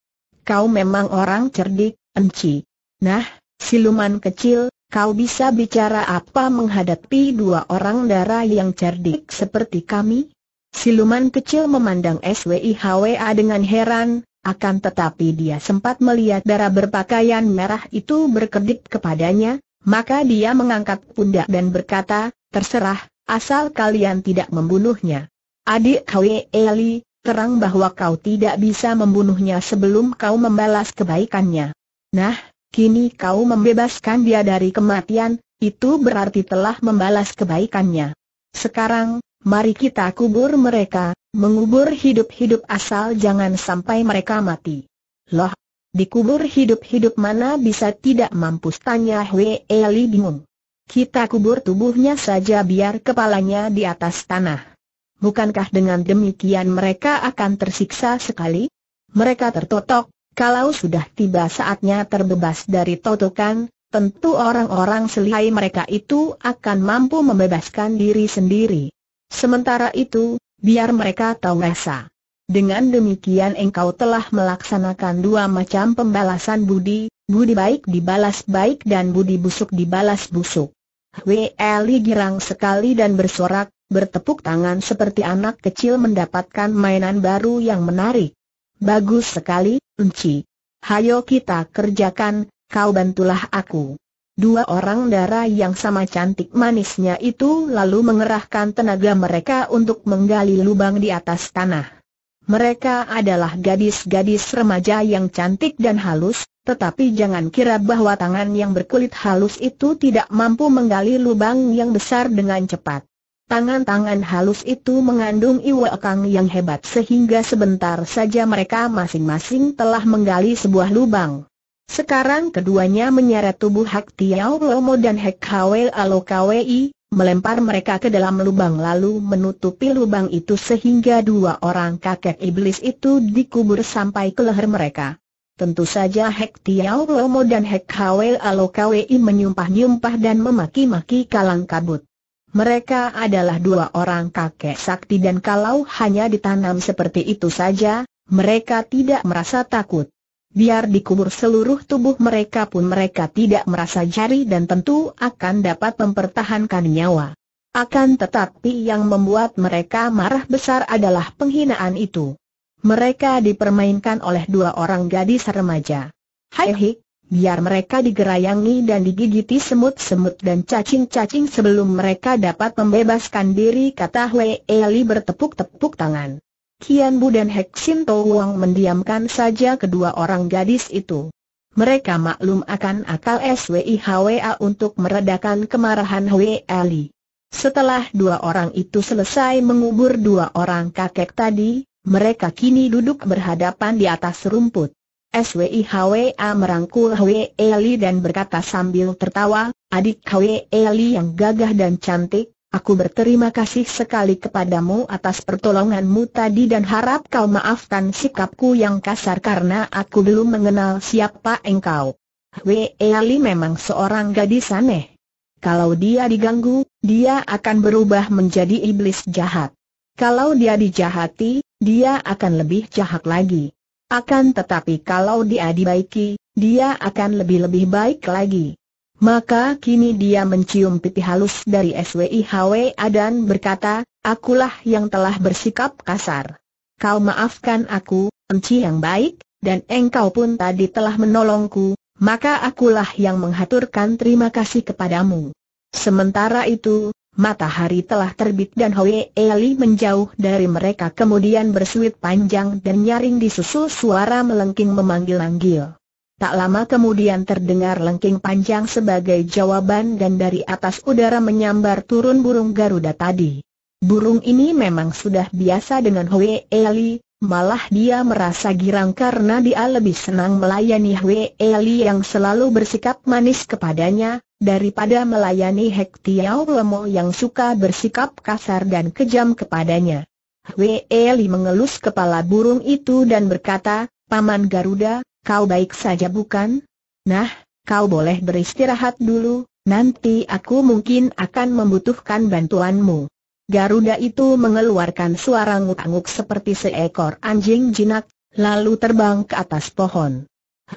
Kau memang orang cerdik, Enci. Nah, siluman kecil, kau bisa bicara apa menghadapi dua orang darah yang cerdik seperti kami? Siluman kecil memandang SWIHWA dengan heran, akan tetapi dia sempat melihat darah berpakaian merah itu berkedip kepadanya, maka dia mengangkat pundak dan berkata, Terserah, asal kalian tidak membunuhnya. Adik kau, Eli, terang bahwa kau tidak bisa membunuhnya sebelum kau membalas kebaikannya. Nah, kini kau membebaskan dia dari kematian, itu berarti telah membalas kebaikannya. Sekarang, mari kita kubur mereka, mengubur hidup-hidup asal jangan sampai mereka mati. Loh, dikubur hidup-hidup mana bisa tidak mampus tanya Hwe Eli bingung. Kita kubur tubuhnya saja biar kepalanya di atas tanah. Bukankah dengan demikian mereka akan tersiksa sekali? Mereka tertotok, kalau sudah tiba saatnya terbebas dari totokan, tentu orang-orang selihai mereka itu akan mampu membebaskan diri sendiri. Sementara itu, biar mereka tahu rasa. Dengan demikian engkau telah melaksanakan dua macam pembalasan budi, budi baik dibalas baik dan budi busuk dibalas busuk. Weli girang sekali dan bersorak, bertepuk tangan seperti anak kecil mendapatkan mainan baru yang menarik. Bagus sekali, Unci. Hayo kita kerjakan, kau bantulah aku. Dua orang darah yang sama cantik manisnya itu lalu mengerahkan tenaga mereka untuk menggali lubang di atas tanah. Mereka adalah gadis-gadis remaja yang cantik dan halus, tetapi jangan kira bahwa tangan yang berkulit halus itu tidak mampu menggali lubang yang besar dengan cepat. Tangan-tangan halus itu mengandung iwa kang yang hebat sehingga sebentar saja mereka masing-masing telah menggali sebuah lubang. Sekarang keduanya menyeret tubuh Hak Tiao Lomo dan Hek Hwe Alo Kwei, melempar mereka ke dalam lubang lalu menutupi lubang itu sehingga dua orang kakek iblis itu dikubur sampai ke leher mereka. Tentu saja Hek Tiao Lomo dan Hek Hwe Alo Kwei menyumpah-nyumpah dan memaki-maki kalang kabut. Mereka adalah dua orang kakek sakti dan kalau hanya ditanam seperti itu saja, mereka tidak merasa takut. Biar dikubur seluruh tubuh mereka pun mereka tidak merasa jari dan tentu akan dapat mempertahankan nyawa. Akan tetapi yang membuat mereka marah besar adalah penghinaan itu. Mereka dipermainkan oleh dua orang gadis remaja. Hai hik, biar mereka digerayangi dan digigiti semut-semut dan cacing-cacing sebelum mereka dapat membebaskan diri kata Wei Eli bertepuk-tepuk tangan. Kian Bu dan Hek Sin Wang mendiamkan saja kedua orang gadis itu. Mereka maklum akan akal SWI HWA untuk meredakan kemarahan Wei Eli. Setelah dua orang itu selesai mengubur dua orang kakek tadi, mereka kini duduk berhadapan di atas rumput. SWIHWA merangkul Hwe Eli dan berkata sambil tertawa, adik Hwe Eli yang gagah dan cantik, aku berterima kasih sekali kepadamu atas pertolonganmu tadi dan harap kau maafkan sikapku yang kasar karena aku belum mengenal siapa engkau. Hwe Eli memang seorang gadis aneh. Kalau dia diganggu, dia akan berubah menjadi iblis jahat. Kalau dia dijahati, dia akan lebih jahat lagi. Akan tetapi kalau dia dibaiki, dia akan lebih-lebih baik lagi. Maka kini dia mencium pipi halus dari SWIHWA dan berkata, Akulah yang telah bersikap kasar. Kau maafkan aku, Enci yang baik, dan engkau pun tadi telah menolongku, maka akulah yang menghaturkan terima kasih kepadamu. Sementara itu, matahari telah terbit dan Hoi Eli menjauh dari mereka kemudian bersuit panjang dan nyaring disusul suara melengking memanggil-manggil. Tak lama kemudian terdengar lengking panjang sebagai jawaban dan dari atas udara menyambar turun burung Garuda tadi. Burung ini memang sudah biasa dengan Hoi Eli, malah dia merasa girang karena dia lebih senang melayani Hoi Eli yang selalu bersikap manis kepadanya, daripada melayani Hek Tiao Lemo yang suka bersikap kasar dan kejam kepadanya. Hwe Li mengelus kepala burung itu dan berkata, Paman Garuda, kau baik saja bukan? Nah, kau boleh beristirahat dulu, nanti aku mungkin akan membutuhkan bantuanmu. Garuda itu mengeluarkan suara nguk-nguk seperti seekor anjing jinak, lalu terbang ke atas pohon.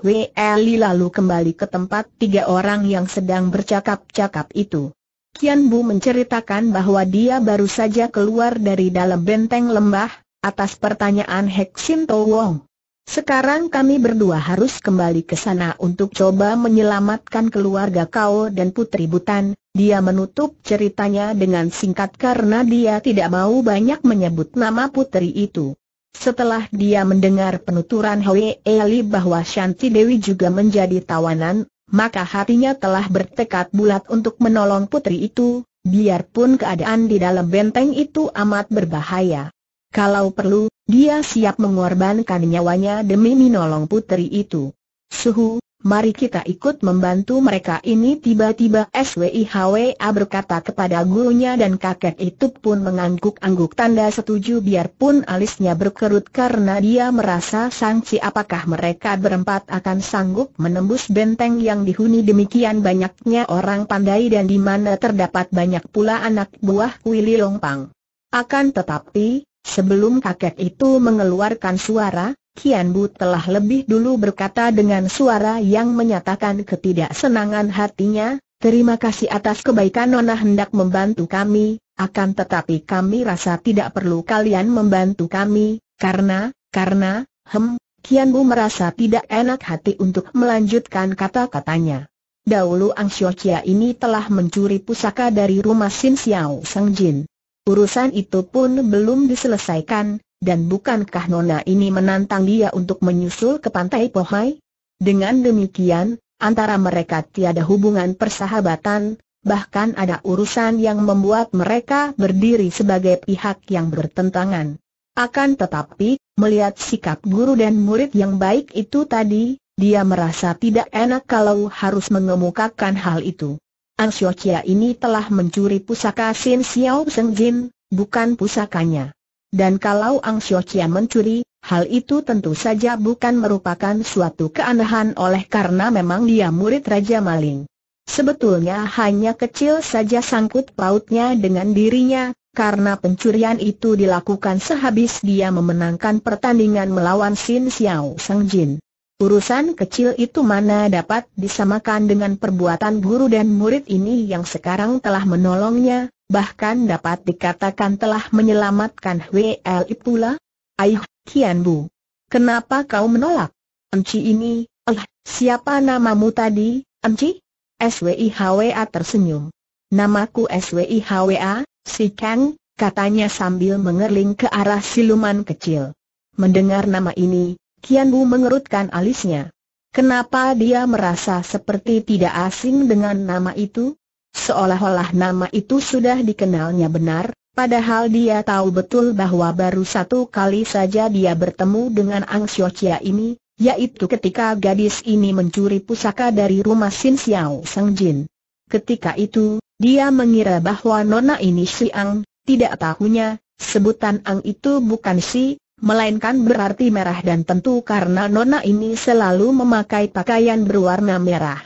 Weli lalu kembali ke tempat tiga orang yang sedang bercakap-cakap itu. Kian Bu menceritakan bahwa dia baru saja keluar dari dalam benteng lembah, atas pertanyaan Hek Sinto Wong. Sekarang kami berdua harus kembali ke sana untuk coba menyelamatkan keluarga kau dan Putri Butan. Dia menutup ceritanya dengan singkat karena dia tidak mau banyak menyebut nama putri itu. Setelah dia mendengar penuturan Hwe Eli bahwa Shanti Dewi juga menjadi tawanan, maka hatinya telah bertekad bulat untuk menolong putri itu, biarpun keadaan di dalam benteng itu amat berbahaya. Kalau perlu, dia siap mengorbankan nyawanya demi menolong putri itu. Suhu, mari kita ikut membantu mereka ini tiba-tiba SWIHWA berkata kepada gurunya dan kakek itu pun mengangguk-angguk tanda setuju biarpun alisnya berkerut karena dia merasa sangsi apakah mereka berempat akan sanggup menembus benteng yang dihuni demikian banyaknya orang pandai dan di mana terdapat banyak pula anak buah Kuili Longpang. Akan tetapi, sebelum kakek itu mengeluarkan suara, Kian Bu telah lebih dulu berkata dengan suara yang menyatakan ketidaksenangan hatinya, terima kasih atas kebaikan Nona hendak membantu kami, akan tetapi kami rasa tidak perlu kalian membantu kami, karena, karena, hem, Kian Bu merasa tidak enak hati untuk melanjutkan kata-katanya. Dahulu Ang Xiao ini telah mencuri pusaka dari rumah Sin Xiao Sang Jin. Urusan itu pun belum diselesaikan, dan bukankah Nona ini menantang dia untuk menyusul ke pantai Pohai? Dengan demikian, antara mereka tiada hubungan persahabatan, bahkan ada urusan yang membuat mereka berdiri sebagai pihak yang bertentangan. Akan tetapi, melihat sikap guru dan murid yang baik itu tadi, dia merasa tidak enak kalau harus mengemukakan hal itu. An Xiao Chia ini telah mencuri pusaka Sin Xiao Seng Jin, bukan pusakanya. Dan kalau Ang Xiaoqian mencuri, hal itu tentu saja bukan merupakan suatu keanehan oleh karena memang dia murid Raja Maling. Sebetulnya hanya kecil saja sangkut pautnya dengan dirinya, karena pencurian itu dilakukan sehabis dia memenangkan pertandingan melawan Sin Xiao Sang Jin. Urusan kecil itu mana dapat disamakan dengan perbuatan guru dan murid ini yang sekarang telah menolongnya, bahkan dapat dikatakan telah menyelamatkan WLI pula? Aih, Kian Bu. Kenapa kau menolak? Enci ini, eh, siapa namamu tadi, Enci? SWIHWA tersenyum. Namaku SWIHWA, si Kang, katanya sambil mengerling ke arah siluman kecil. Mendengar nama ini, Kian Bu mengerutkan alisnya. Kenapa dia merasa seperti tidak asing dengan nama itu? Seolah-olah nama itu sudah dikenalnya benar, padahal dia tahu betul bahwa baru satu kali saja dia bertemu dengan Ang Sio Chia ini, yaitu ketika gadis ini mencuri pusaka dari rumah Sin Xiao Sang Jin. Ketika itu, dia mengira bahwa nona ini si Ang, tidak tahunya, sebutan Ang itu bukan si, melainkan berarti merah dan tentu karena nona ini selalu memakai pakaian berwarna merah.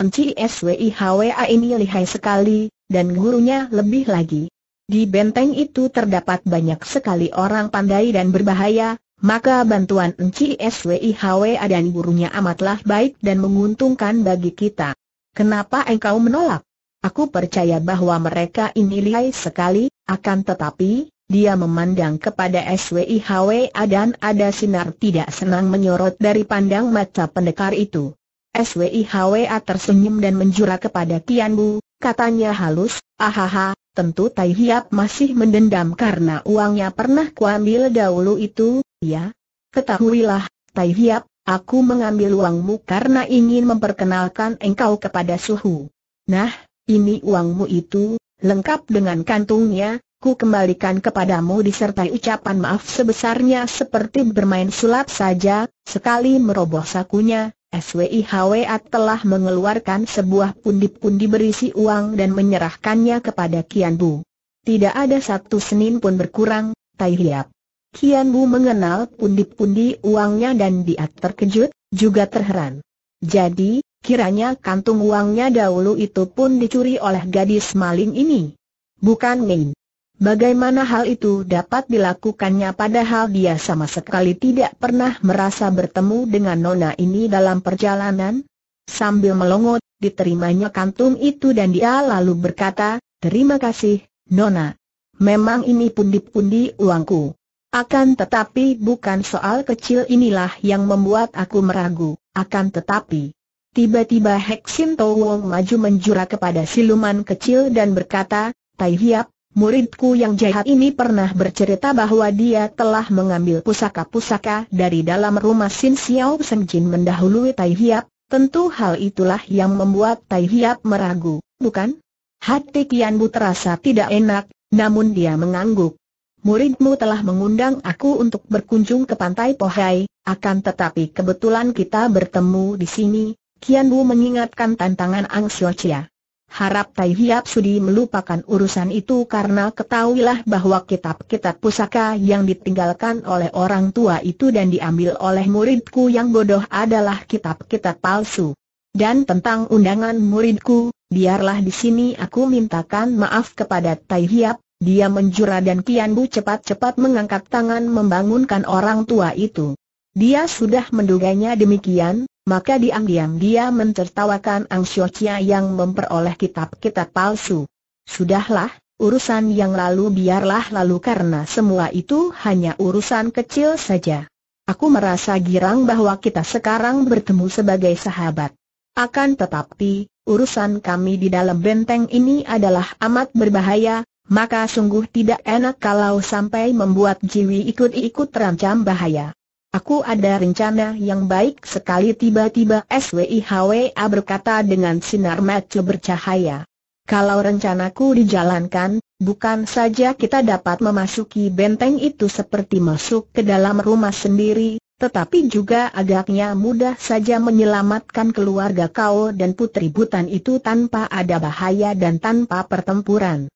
Enci SWIHWA ini lihai sekali, dan gurunya lebih lagi. Di benteng itu terdapat banyak sekali orang pandai dan berbahaya, maka bantuan Enci SWIHWA dan gurunya amatlah baik dan menguntungkan bagi kita. Kenapa engkau menolak? Aku percaya bahwa mereka ini lihai sekali, akan tetapi, dia memandang kepada SWIHWA dan ada sinar tidak senang menyorot dari pandang mata pendekar itu. SWIHWA tersenyum dan menjurah kepada Tian Bu, katanya halus, ahaha, tentu Tai Hiap masih mendendam karena uangnya pernah kuambil dahulu itu, ya. Ketahuilah, Tai Hiap, aku mengambil uangmu karena ingin memperkenalkan engkau kepada Suhu. Nah, ini uangmu itu, lengkap dengan kantungnya, ku kembalikan kepadamu disertai ucapan maaf sebesarnya seperti bermain sulap saja, sekali meroboh sakunya, SWIHWA telah mengeluarkan sebuah pundi-pundi berisi uang dan menyerahkannya kepada Kian Bu. Tidak ada satu senin pun berkurang, Tai Hiap. Kian Bu mengenal pundi-pundi uangnya dan dia terkejut, juga terheran. Jadi, kiranya kantung uangnya dahulu itu pun dicuri oleh gadis maling ini. Bukan main. Bagaimana hal itu dapat dilakukannya padahal dia sama sekali tidak pernah merasa bertemu dengan nona ini dalam perjalanan? Sambil melongot, diterimanya kantung itu dan dia lalu berkata, Terima kasih, nona. Memang ini pundi-pundi uangku. Akan tetapi bukan soal kecil inilah yang membuat aku meragu, akan tetapi. Tiba-tiba Heksin Towong maju menjura kepada siluman kecil dan berkata, Tai Hiap, Muridku yang jahat ini pernah bercerita bahwa dia telah mengambil pusaka-pusaka dari dalam rumah Sin Xiao Seng Jin mendahului Tai Hiap, tentu hal itulah yang membuat Tai Hiap meragu, bukan? Hati Kian Bu terasa tidak enak, namun dia mengangguk. Muridmu telah mengundang aku untuk berkunjung ke pantai Pohai, akan tetapi kebetulan kita bertemu di sini, Kian Bu mengingatkan tantangan Ang Xiao Chia. Harap Tai Hiap Sudi melupakan urusan itu karena ketahuilah bahwa kitab-kitab pusaka yang ditinggalkan oleh orang tua itu dan diambil oleh muridku yang bodoh adalah kitab-kitab palsu. Dan tentang undangan muridku, biarlah di sini aku mintakan maaf kepada Tai Hiap, dia menjura dan Kian Bu cepat-cepat mengangkat tangan membangunkan orang tua itu. Dia sudah menduganya demikian, maka diam-diam dia mentertawakan Ang Siocia yang memperoleh kitab-kitab palsu. Sudahlah, urusan yang lalu biarlah lalu karena semua itu hanya urusan kecil saja. Aku merasa girang bahwa kita sekarang bertemu sebagai sahabat. Akan tetapi, urusan kami di dalam benteng ini adalah amat berbahaya, maka sungguh tidak enak kalau sampai membuat Jiwi ikut-ikut terancam bahaya. Aku ada rencana yang baik sekali tiba-tiba SWIHWA berkata dengan sinar mata bercahaya. Kalau rencanaku dijalankan, bukan saja kita dapat memasuki benteng itu seperti masuk ke dalam rumah sendiri, tetapi juga agaknya mudah saja menyelamatkan keluarga kau dan putri butan itu tanpa ada bahaya dan tanpa pertempuran.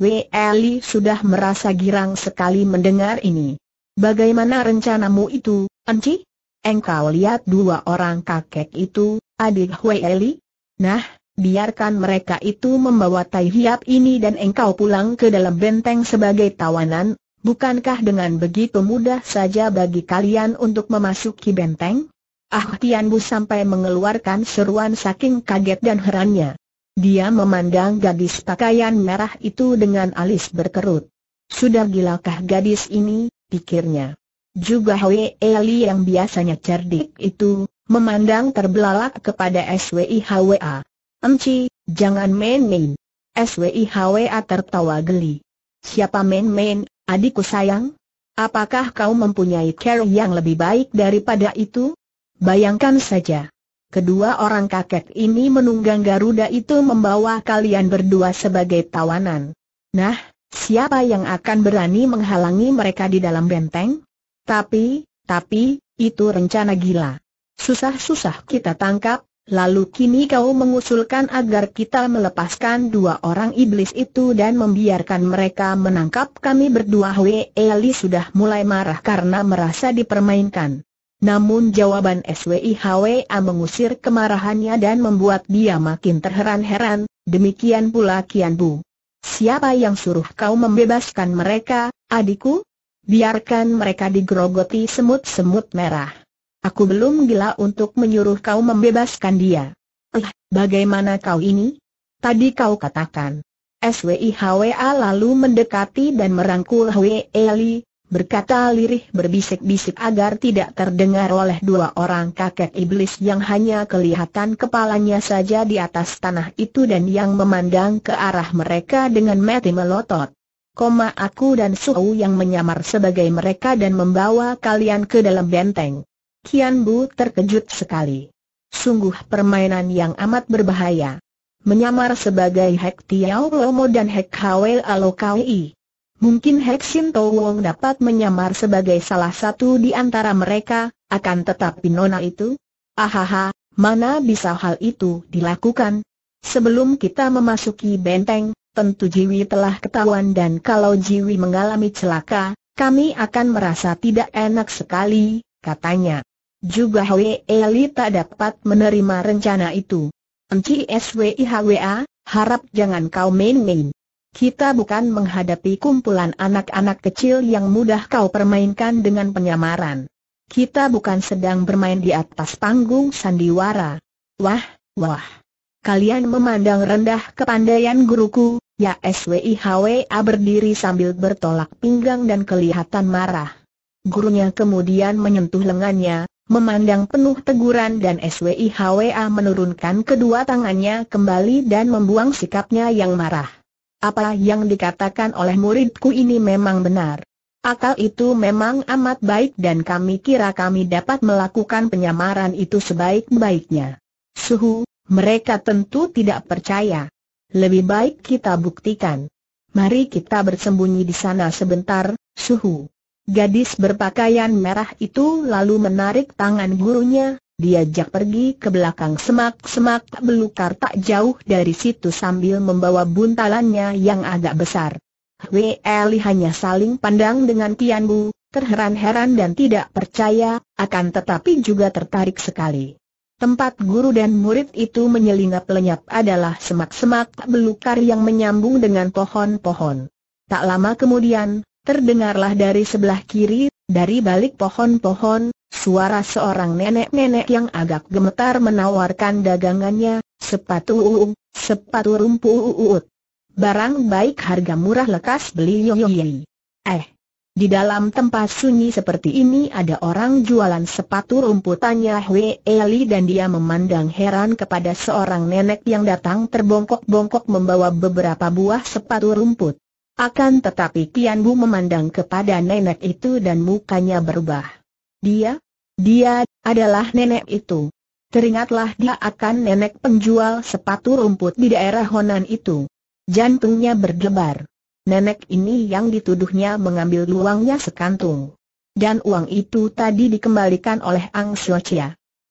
Wei Eli sudah merasa girang sekali mendengar ini. Bagaimana rencanamu itu, Enci? Engkau lihat dua orang kakek itu, adik Hui Eli? Nah, biarkan mereka itu membawa tai hiap ini dan engkau pulang ke dalam benteng sebagai tawanan, bukankah dengan begitu mudah saja bagi kalian untuk memasuki benteng? Ah Tian Bu sampai mengeluarkan seruan saking kaget dan herannya. Dia memandang gadis pakaian merah itu dengan alis berkerut. Sudah gilakah gadis ini, pikirnya. Juga Hwe Eli yang biasanya cerdik itu, memandang terbelalak kepada SWIHWA. Enci, jangan main-main. SWIHWA tertawa geli. Siapa main-main, adikku sayang? Apakah kau mempunyai care yang lebih baik daripada itu? Bayangkan saja. Kedua orang kakek ini menunggang Garuda itu membawa kalian berdua sebagai tawanan. Nah, Siapa yang akan berani menghalangi mereka di dalam benteng? Tapi, tapi, itu rencana gila. Susah-susah kita tangkap, lalu kini kau mengusulkan agar kita melepaskan dua orang iblis itu dan membiarkan mereka menangkap kami berdua. Hwe Eli sudah mulai marah karena merasa dipermainkan. Namun jawaban SWI HWA mengusir kemarahannya dan membuat dia makin terheran-heran, demikian pula Kian Bu. Siapa yang suruh kau membebaskan mereka, adikku? Biarkan mereka digrogoti semut-semut merah. Aku belum gila untuk menyuruh kau membebaskan dia. Eh, bagaimana kau ini? Tadi kau katakan. SWIHWA lalu mendekati dan merangkul Hwee Eli berkata lirih berbisik-bisik agar tidak terdengar oleh dua orang kakek iblis yang hanya kelihatan kepalanya saja di atas tanah itu dan yang memandang ke arah mereka dengan mati melotot. Koma aku dan Suhu yang menyamar sebagai mereka dan membawa kalian ke dalam benteng. Kian Bu terkejut sekali. Sungguh permainan yang amat berbahaya. Menyamar sebagai Hek Tiao Lomo dan Hek Hawel Alokai. Mungkin Hexin Towong dapat menyamar sebagai salah satu di antara mereka, akan tetapi nona itu? Ahaha, mana bisa hal itu dilakukan? Sebelum kita memasuki benteng, tentu Jiwi telah ketahuan dan kalau Jiwi mengalami celaka, kami akan merasa tidak enak sekali, katanya. Juga Hwe Eli tak dapat menerima rencana itu. Enci SWIHWA, harap jangan kau main-main. Kita bukan menghadapi kumpulan anak-anak kecil yang mudah kau permainkan dengan penyamaran. Kita bukan sedang bermain di atas panggung sandiwara. Wah, wah. Kalian memandang rendah kepandaian guruku, ya SWIHWA berdiri sambil bertolak pinggang dan kelihatan marah. Gurunya kemudian menyentuh lengannya, memandang penuh teguran dan SWIHWA menurunkan kedua tangannya kembali dan membuang sikapnya yang marah. Apa yang dikatakan oleh muridku ini memang benar. Akal itu memang amat baik dan kami kira kami dapat melakukan penyamaran itu sebaik-baiknya. Suhu, mereka tentu tidak percaya. Lebih baik kita buktikan. Mari kita bersembunyi di sana sebentar, Suhu. Gadis berpakaian merah itu lalu menarik tangan gurunya, diajak pergi ke belakang semak-semak belukar tak jauh dari situ sambil membawa buntalannya yang agak besar. Hui hanya saling pandang dengan Tian Bu, terheran-heran dan tidak percaya, akan tetapi juga tertarik sekali. Tempat guru dan murid itu menyelinap-lenyap adalah semak-semak belukar yang menyambung dengan pohon-pohon. Tak lama kemudian, terdengarlah dari sebelah kiri, dari balik pohon-pohon, Suara seorang nenek-nenek yang agak gemetar menawarkan dagangannya, sepatu uung, sepatu rumpu uut. Barang baik harga murah lekas beli yoyoyoy. Eh, di dalam tempat sunyi seperti ini ada orang jualan sepatu Tanya Hwe Eli dan dia memandang heran kepada seorang nenek yang datang terbongkok-bongkok membawa beberapa buah sepatu rumput. Akan tetapi Kian Bu memandang kepada nenek itu dan mukanya berubah. Dia, dia adalah nenek itu. Teringatlah dia akan nenek penjual sepatu rumput di daerah Honan itu. Jantungnya berdebar. Nenek ini yang dituduhnya mengambil uangnya sekantung. Dan uang itu tadi dikembalikan oleh Ang Sio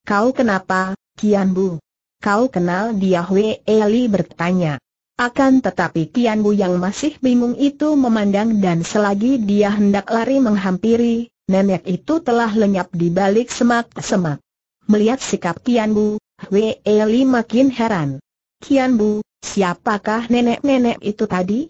Kau kenapa, Kian Bu? Kau kenal dia Wei Eli bertanya. Akan tetapi Kian Bu yang masih bingung itu memandang dan selagi dia hendak lari menghampiri, nenek itu telah lenyap di balik semak-semak. Melihat sikap Kian Bu, Wei e Li makin heran. Kian Bu, siapakah nenek-nenek itu tadi?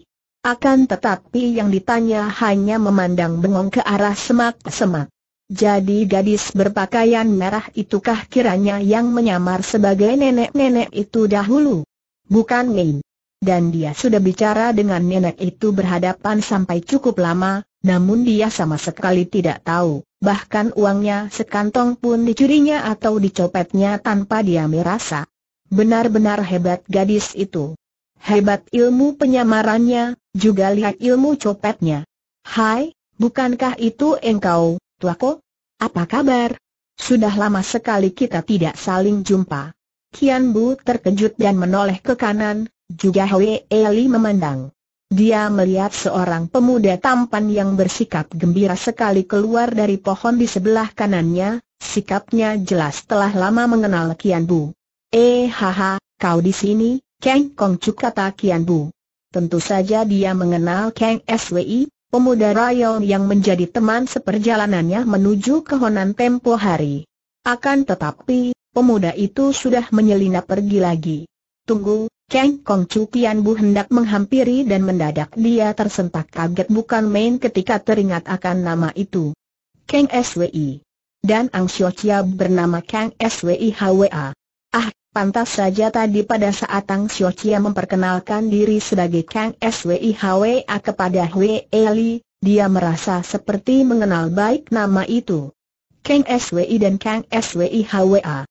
Akan tetapi yang ditanya hanya memandang bengong ke arah semak-semak. Jadi gadis berpakaian merah itukah kiranya yang menyamar sebagai nenek-nenek itu dahulu? Bukan main dan dia sudah bicara dengan nenek itu berhadapan sampai cukup lama, namun dia sama sekali tidak tahu, bahkan uangnya sekantong pun dicurinya atau dicopetnya tanpa dia merasa. Benar-benar hebat gadis itu. Hebat ilmu penyamarannya, juga lihat ilmu copetnya. Hai, bukankah itu engkau, tuaku? Apa kabar? Sudah lama sekali kita tidak saling jumpa. Kian Bu terkejut dan menoleh ke kanan, juga Hwe Eli memandang. Dia melihat seorang pemuda tampan yang bersikap gembira sekali keluar dari pohon di sebelah kanannya, sikapnya jelas telah lama mengenal Kian Bu. Eh haha, kau di sini, Kang Kong Chu kata Kian Bu. Tentu saja dia mengenal Kang SWI, pemuda rayon yang menjadi teman seperjalanannya menuju ke Honan tempo hari. Akan tetapi, pemuda itu sudah menyelinap pergi lagi. Tunggu, Kang Kong Chu Tian Bu hendak menghampiri dan mendadak dia tersentak kaget bukan main ketika teringat akan nama itu. Kang SWI. Dan Ang Xiao Chia bernama Kang SWI HWA. Ah, pantas saja tadi pada saat Ang Xiao Chia memperkenalkan diri sebagai Kang SWI HWA kepada Hwe Eli, dia merasa seperti mengenal baik nama itu. Kang SWI dan Kang SWI HWA.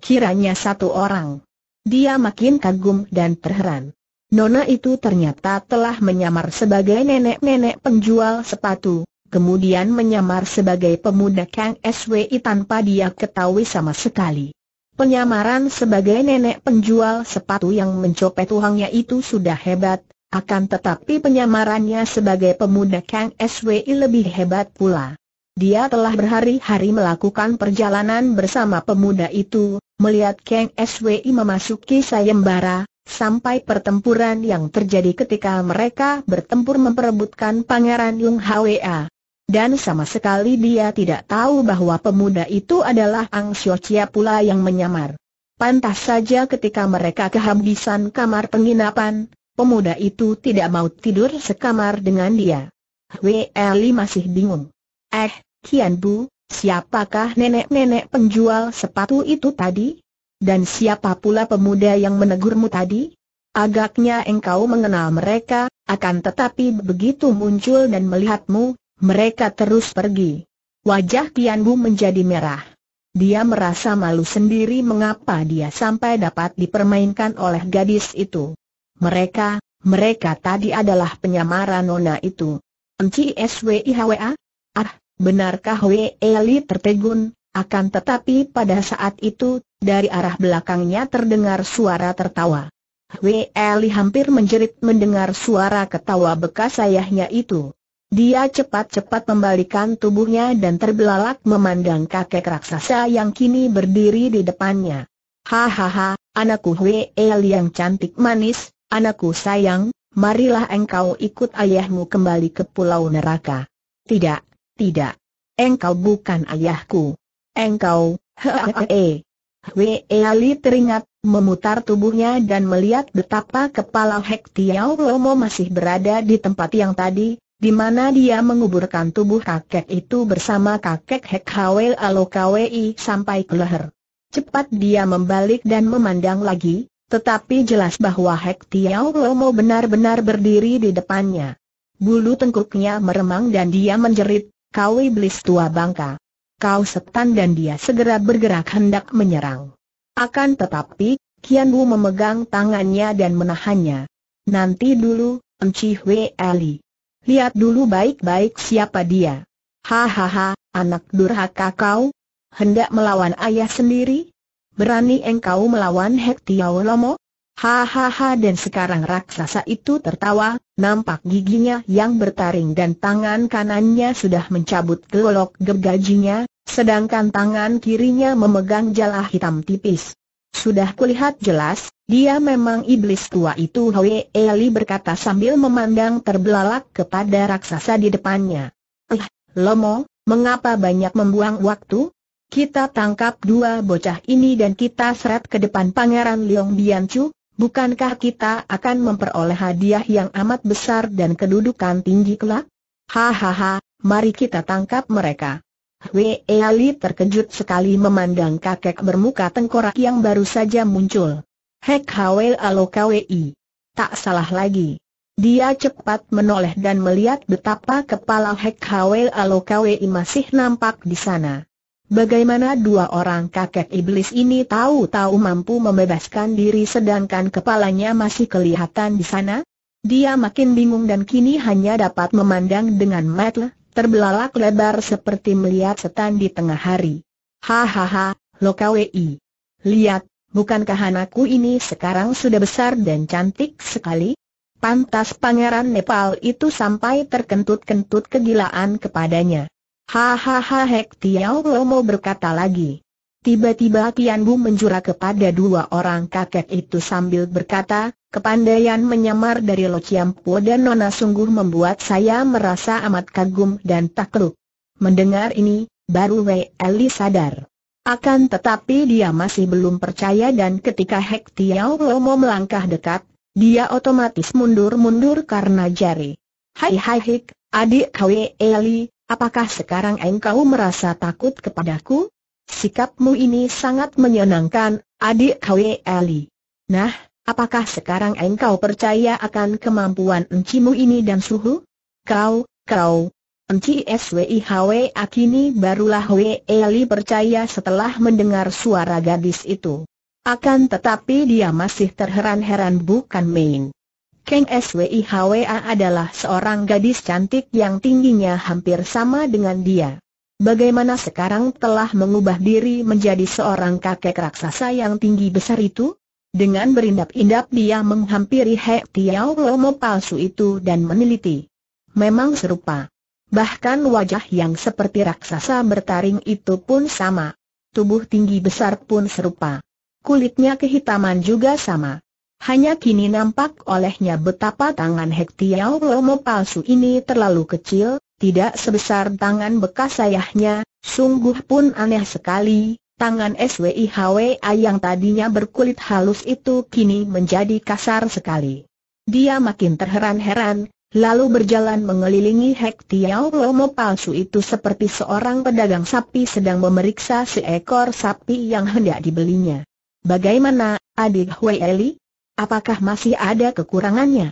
Kiranya satu orang. Dia makin kagum dan terheran. Nona itu ternyata telah menyamar sebagai nenek-nenek penjual sepatu, kemudian menyamar sebagai pemuda Kang SWI tanpa dia ketahui sama sekali. Penyamaran sebagai nenek penjual sepatu yang mencopet uangnya itu sudah hebat, akan tetapi penyamarannya sebagai pemuda Kang SWI lebih hebat pula. Dia telah berhari-hari melakukan perjalanan bersama pemuda itu, melihat Kang SWI memasuki sayembara, sampai pertempuran yang terjadi ketika mereka bertempur memperebutkan Pangeran Yung Hwa. Dan sama sekali dia tidak tahu bahwa pemuda itu adalah Ang Sio Chia pula yang menyamar. Pantas saja ketika mereka kehabisan kamar penginapan, pemuda itu tidak mau tidur sekamar dengan dia. Hwa Li masih bingung. Eh, Kian Bu, siapakah nenek-nenek penjual sepatu itu tadi? Dan siapa pula pemuda yang menegurmu tadi? Agaknya engkau mengenal mereka, akan tetapi begitu muncul dan melihatmu, mereka terus pergi. Wajah Kian Bu menjadi merah. Dia merasa malu sendiri mengapa dia sampai dapat dipermainkan oleh gadis itu. Mereka, mereka tadi adalah penyamaran nona itu. Enci SWIHWA? Ah, Benarkah Wei Eli tertegun, akan tetapi pada saat itu, dari arah belakangnya terdengar suara tertawa. Wei Eli hampir menjerit mendengar suara ketawa bekas ayahnya itu. Dia cepat-cepat membalikan tubuhnya dan terbelalak memandang kakek raksasa yang kini berdiri di depannya. Hahaha, anakku Wei Eli yang cantik manis, anakku sayang, marilah engkau ikut ayahmu kembali ke pulau neraka. Tidak, tidak. Engkau bukan ayahku. Engkau, hehehe. Wee Ali teringat, memutar tubuhnya dan melihat betapa kepala Hek Tiau Lomo masih berada di tempat yang tadi, di mana dia menguburkan tubuh kakek itu bersama kakek Hek Hawel Alo Kwei sampai ke leher. Cepat dia membalik dan memandang lagi, tetapi jelas bahwa Hek Tiau Lomo benar-benar berdiri di depannya. Bulu tengkuknya meremang dan dia menjerit, kau iblis tua bangka. Kau setan dan dia segera bergerak hendak menyerang. Akan tetapi, Kian Wu memegang tangannya dan menahannya. Nanti dulu, Enci Wei Ali. Lihat dulu baik-baik siapa dia. Hahaha, anak durhaka kau. Hendak melawan ayah sendiri? Berani engkau melawan Hek Tiaw Lomo? Hahaha dan sekarang raksasa itu tertawa, nampak giginya yang bertaring dan tangan kanannya sudah mencabut gelolok gergajinya, sedangkan tangan kirinya memegang jala hitam tipis. Sudah kulihat jelas, dia memang iblis tua itu Hwe Eli berkata sambil memandang terbelalak kepada raksasa di depannya. Eh, Lomo, mengapa banyak membuang waktu? Kita tangkap dua bocah ini dan kita seret ke depan Pangeran Leong Biancu, Bukankah kita akan memperoleh hadiah yang amat besar dan kedudukan tinggi kelak? Hahaha, mari kita tangkap mereka. Wei Ali terkejut sekali memandang kakek bermuka tengkorak yang baru saja muncul. Hek Hwei Alokwei. Tak salah lagi. Dia cepat menoleh dan melihat betapa kepala Hek Hwei Alokwei masih nampak di sana. Bagaimana dua orang kakek iblis ini tahu-tahu mampu membebaskan diri sedangkan kepalanya masih kelihatan di sana? Dia makin bingung dan kini hanya dapat memandang dengan mata terbelalak lebar seperti melihat setan di tengah hari. Hahaha, Lokawi. Lihat, bukankah anakku ini sekarang sudah besar dan cantik sekali? Pantas pangeran Nepal itu sampai terkentut-kentut kegilaan kepadanya. Hahaha Hek Tiao Lomo berkata lagi. Tiba-tiba Tian Bu menjura kepada dua orang kakek itu sambil berkata, kepandaian menyamar dari Lo Chiam Po dan Nona sungguh membuat saya merasa amat kagum dan takluk. Mendengar ini, baru Wei Eli sadar. Akan tetapi dia masih belum percaya dan ketika Hek Tiao Lomo melangkah dekat, dia otomatis mundur-mundur karena jari. Hai hai Hek, adik Wei Eli, Apakah sekarang engkau merasa takut kepadaku? Sikapmu ini sangat menyenangkan, adik Hwe Eli. Nah, apakah sekarang engkau percaya akan kemampuan encimu ini dan suhu? Kau, kau, enci SWIHW Akini barulah Hwe Eli percaya setelah mendengar suara gadis itu. Akan tetapi dia masih terheran-heran bukan main. Keng Swi Hwa adalah seorang gadis cantik yang tingginya hampir sama dengan dia. Bagaimana sekarang telah mengubah diri menjadi seorang kakek raksasa yang tinggi besar itu? Dengan berindap-indap dia menghampiri Hek Tiao Lomo palsu itu dan meneliti. Memang serupa. Bahkan wajah yang seperti raksasa bertaring itu pun sama. Tubuh tinggi besar pun serupa. Kulitnya kehitaman juga sama. Hanya kini nampak olehnya betapa tangan Hek Lomo palsu ini terlalu kecil, tidak sebesar tangan bekas ayahnya, sungguh pun aneh sekali, tangan SWIHWA yang tadinya berkulit halus itu kini menjadi kasar sekali. Dia makin terheran-heran, lalu berjalan mengelilingi Hek Lomo palsu itu seperti seorang pedagang sapi sedang memeriksa seekor sapi yang hendak dibelinya. Bagaimana, adik Hwe Eli? Apakah masih ada kekurangannya?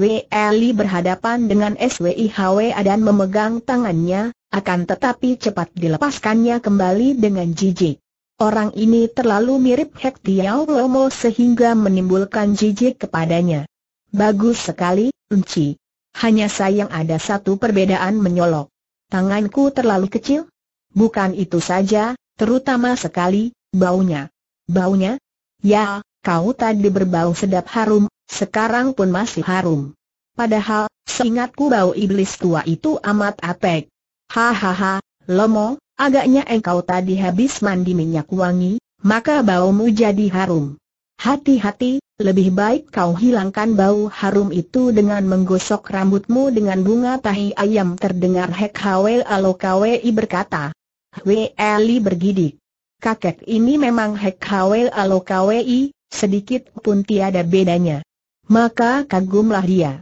Weli berhadapan dengan SWIHWA dan memegang tangannya, akan tetapi cepat dilepaskannya kembali dengan jijik. Orang ini terlalu mirip Hek Tiao Lomo sehingga menimbulkan jijik kepadanya. Bagus sekali, Unci. Hanya sayang ada satu perbedaan menyolok. Tanganku terlalu kecil? Bukan itu saja, terutama sekali, baunya. Baunya? Ya, Kau tadi berbau sedap harum, sekarang pun masih harum. Padahal, seingatku bau iblis tua itu amat apek. Hahaha, Lomo, agaknya engkau tadi habis mandi minyak wangi, maka baumu jadi harum. Hati-hati, lebih baik kau hilangkan bau harum itu dengan menggosok rambutmu dengan bunga tahi ayam terdengar Hek Hwe Alokawei berkata. Hwe Eli bergidik. Kakek ini memang Hek Hwe Alokawei, sedikit pun tiada bedanya. Maka kagumlah dia.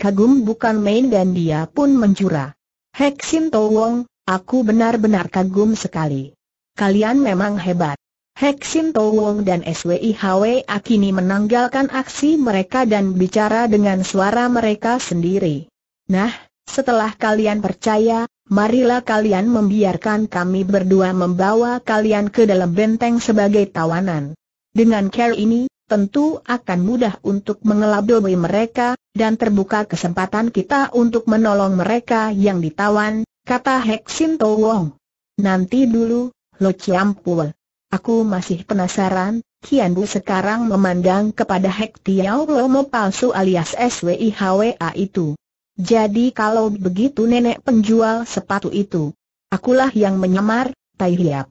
Kagum bukan main dan dia pun menjura. Heksin Wong, aku benar-benar kagum sekali. Kalian memang hebat. Heksin Wong dan SWIHW Akini menanggalkan aksi mereka dan bicara dengan suara mereka sendiri. Nah, setelah kalian percaya, marilah kalian membiarkan kami berdua membawa kalian ke dalam benteng sebagai tawanan. Dengan care ini, tentu akan mudah untuk mengelabui mereka, dan terbuka kesempatan kita untuk menolong mereka yang ditawan, kata Heksinto Wong. Nanti dulu, Lo Chiampul. Aku masih penasaran, Kian Bu sekarang memandang kepada Hek Tiao Lomo palsu alias SWIHWA itu. Jadi kalau begitu nenek penjual sepatu itu, akulah yang menyamar, Tai Hiap.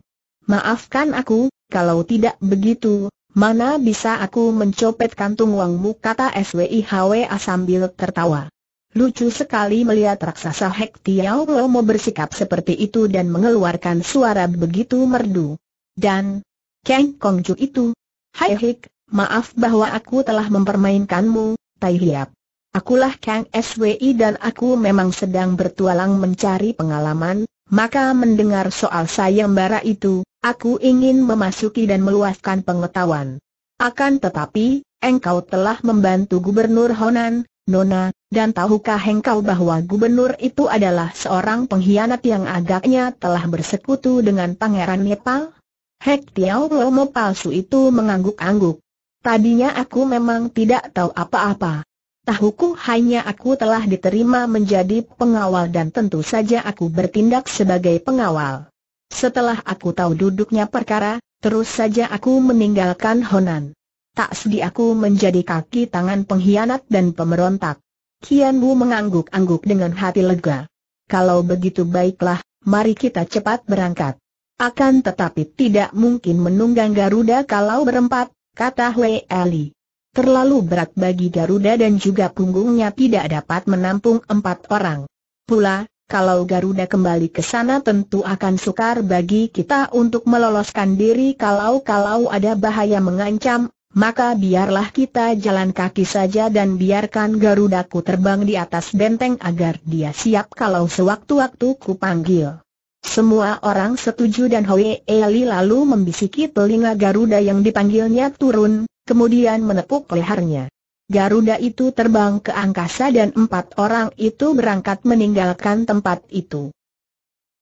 Maafkan aku, kalau tidak begitu, mana bisa aku mencopet kantung uangmu kata SWIHWA sambil tertawa. Lucu sekali melihat raksasa Hek Lomo bersikap seperti itu dan mengeluarkan suara begitu merdu. Dan, Kang Kongju itu, Hai Hik, maaf bahwa aku telah mempermainkanmu, Tai Hiap. Akulah Kang SWI dan aku memang sedang bertualang mencari pengalaman, maka mendengar soal sayembara itu, aku ingin memasuki dan meluaskan pengetahuan. Akan tetapi, engkau telah membantu Gubernur Honan, Nona, dan tahukah engkau bahwa gubernur itu adalah seorang pengkhianat yang agaknya telah bersekutu dengan pangeran Nepal? Hek Tiao Lomo palsu itu mengangguk-angguk. Tadinya aku memang tidak tahu apa-apa, Tahuku hanya aku telah diterima menjadi pengawal dan tentu saja aku bertindak sebagai pengawal. Setelah aku tahu duduknya perkara, terus saja aku meninggalkan Honan. Tak sedih aku menjadi kaki tangan pengkhianat dan pemberontak. Kian Wu mengangguk-angguk dengan hati lega. Kalau begitu baiklah, mari kita cepat berangkat. Akan tetapi tidak mungkin menunggang Garuda kalau berempat, kata Wei Ali terlalu berat bagi Garuda dan juga punggungnya tidak dapat menampung empat orang. Pula, kalau Garuda kembali ke sana tentu akan sukar bagi kita untuk meloloskan diri kalau-kalau ada bahaya mengancam, maka biarlah kita jalan kaki saja dan biarkan Garudaku terbang di atas benteng agar dia siap kalau sewaktu-waktu ku panggil. Semua orang setuju dan Hoi Eli lalu membisiki telinga Garuda yang dipanggilnya turun, kemudian menepuk lehernya. Garuda itu terbang ke angkasa dan empat orang itu berangkat meninggalkan tempat itu.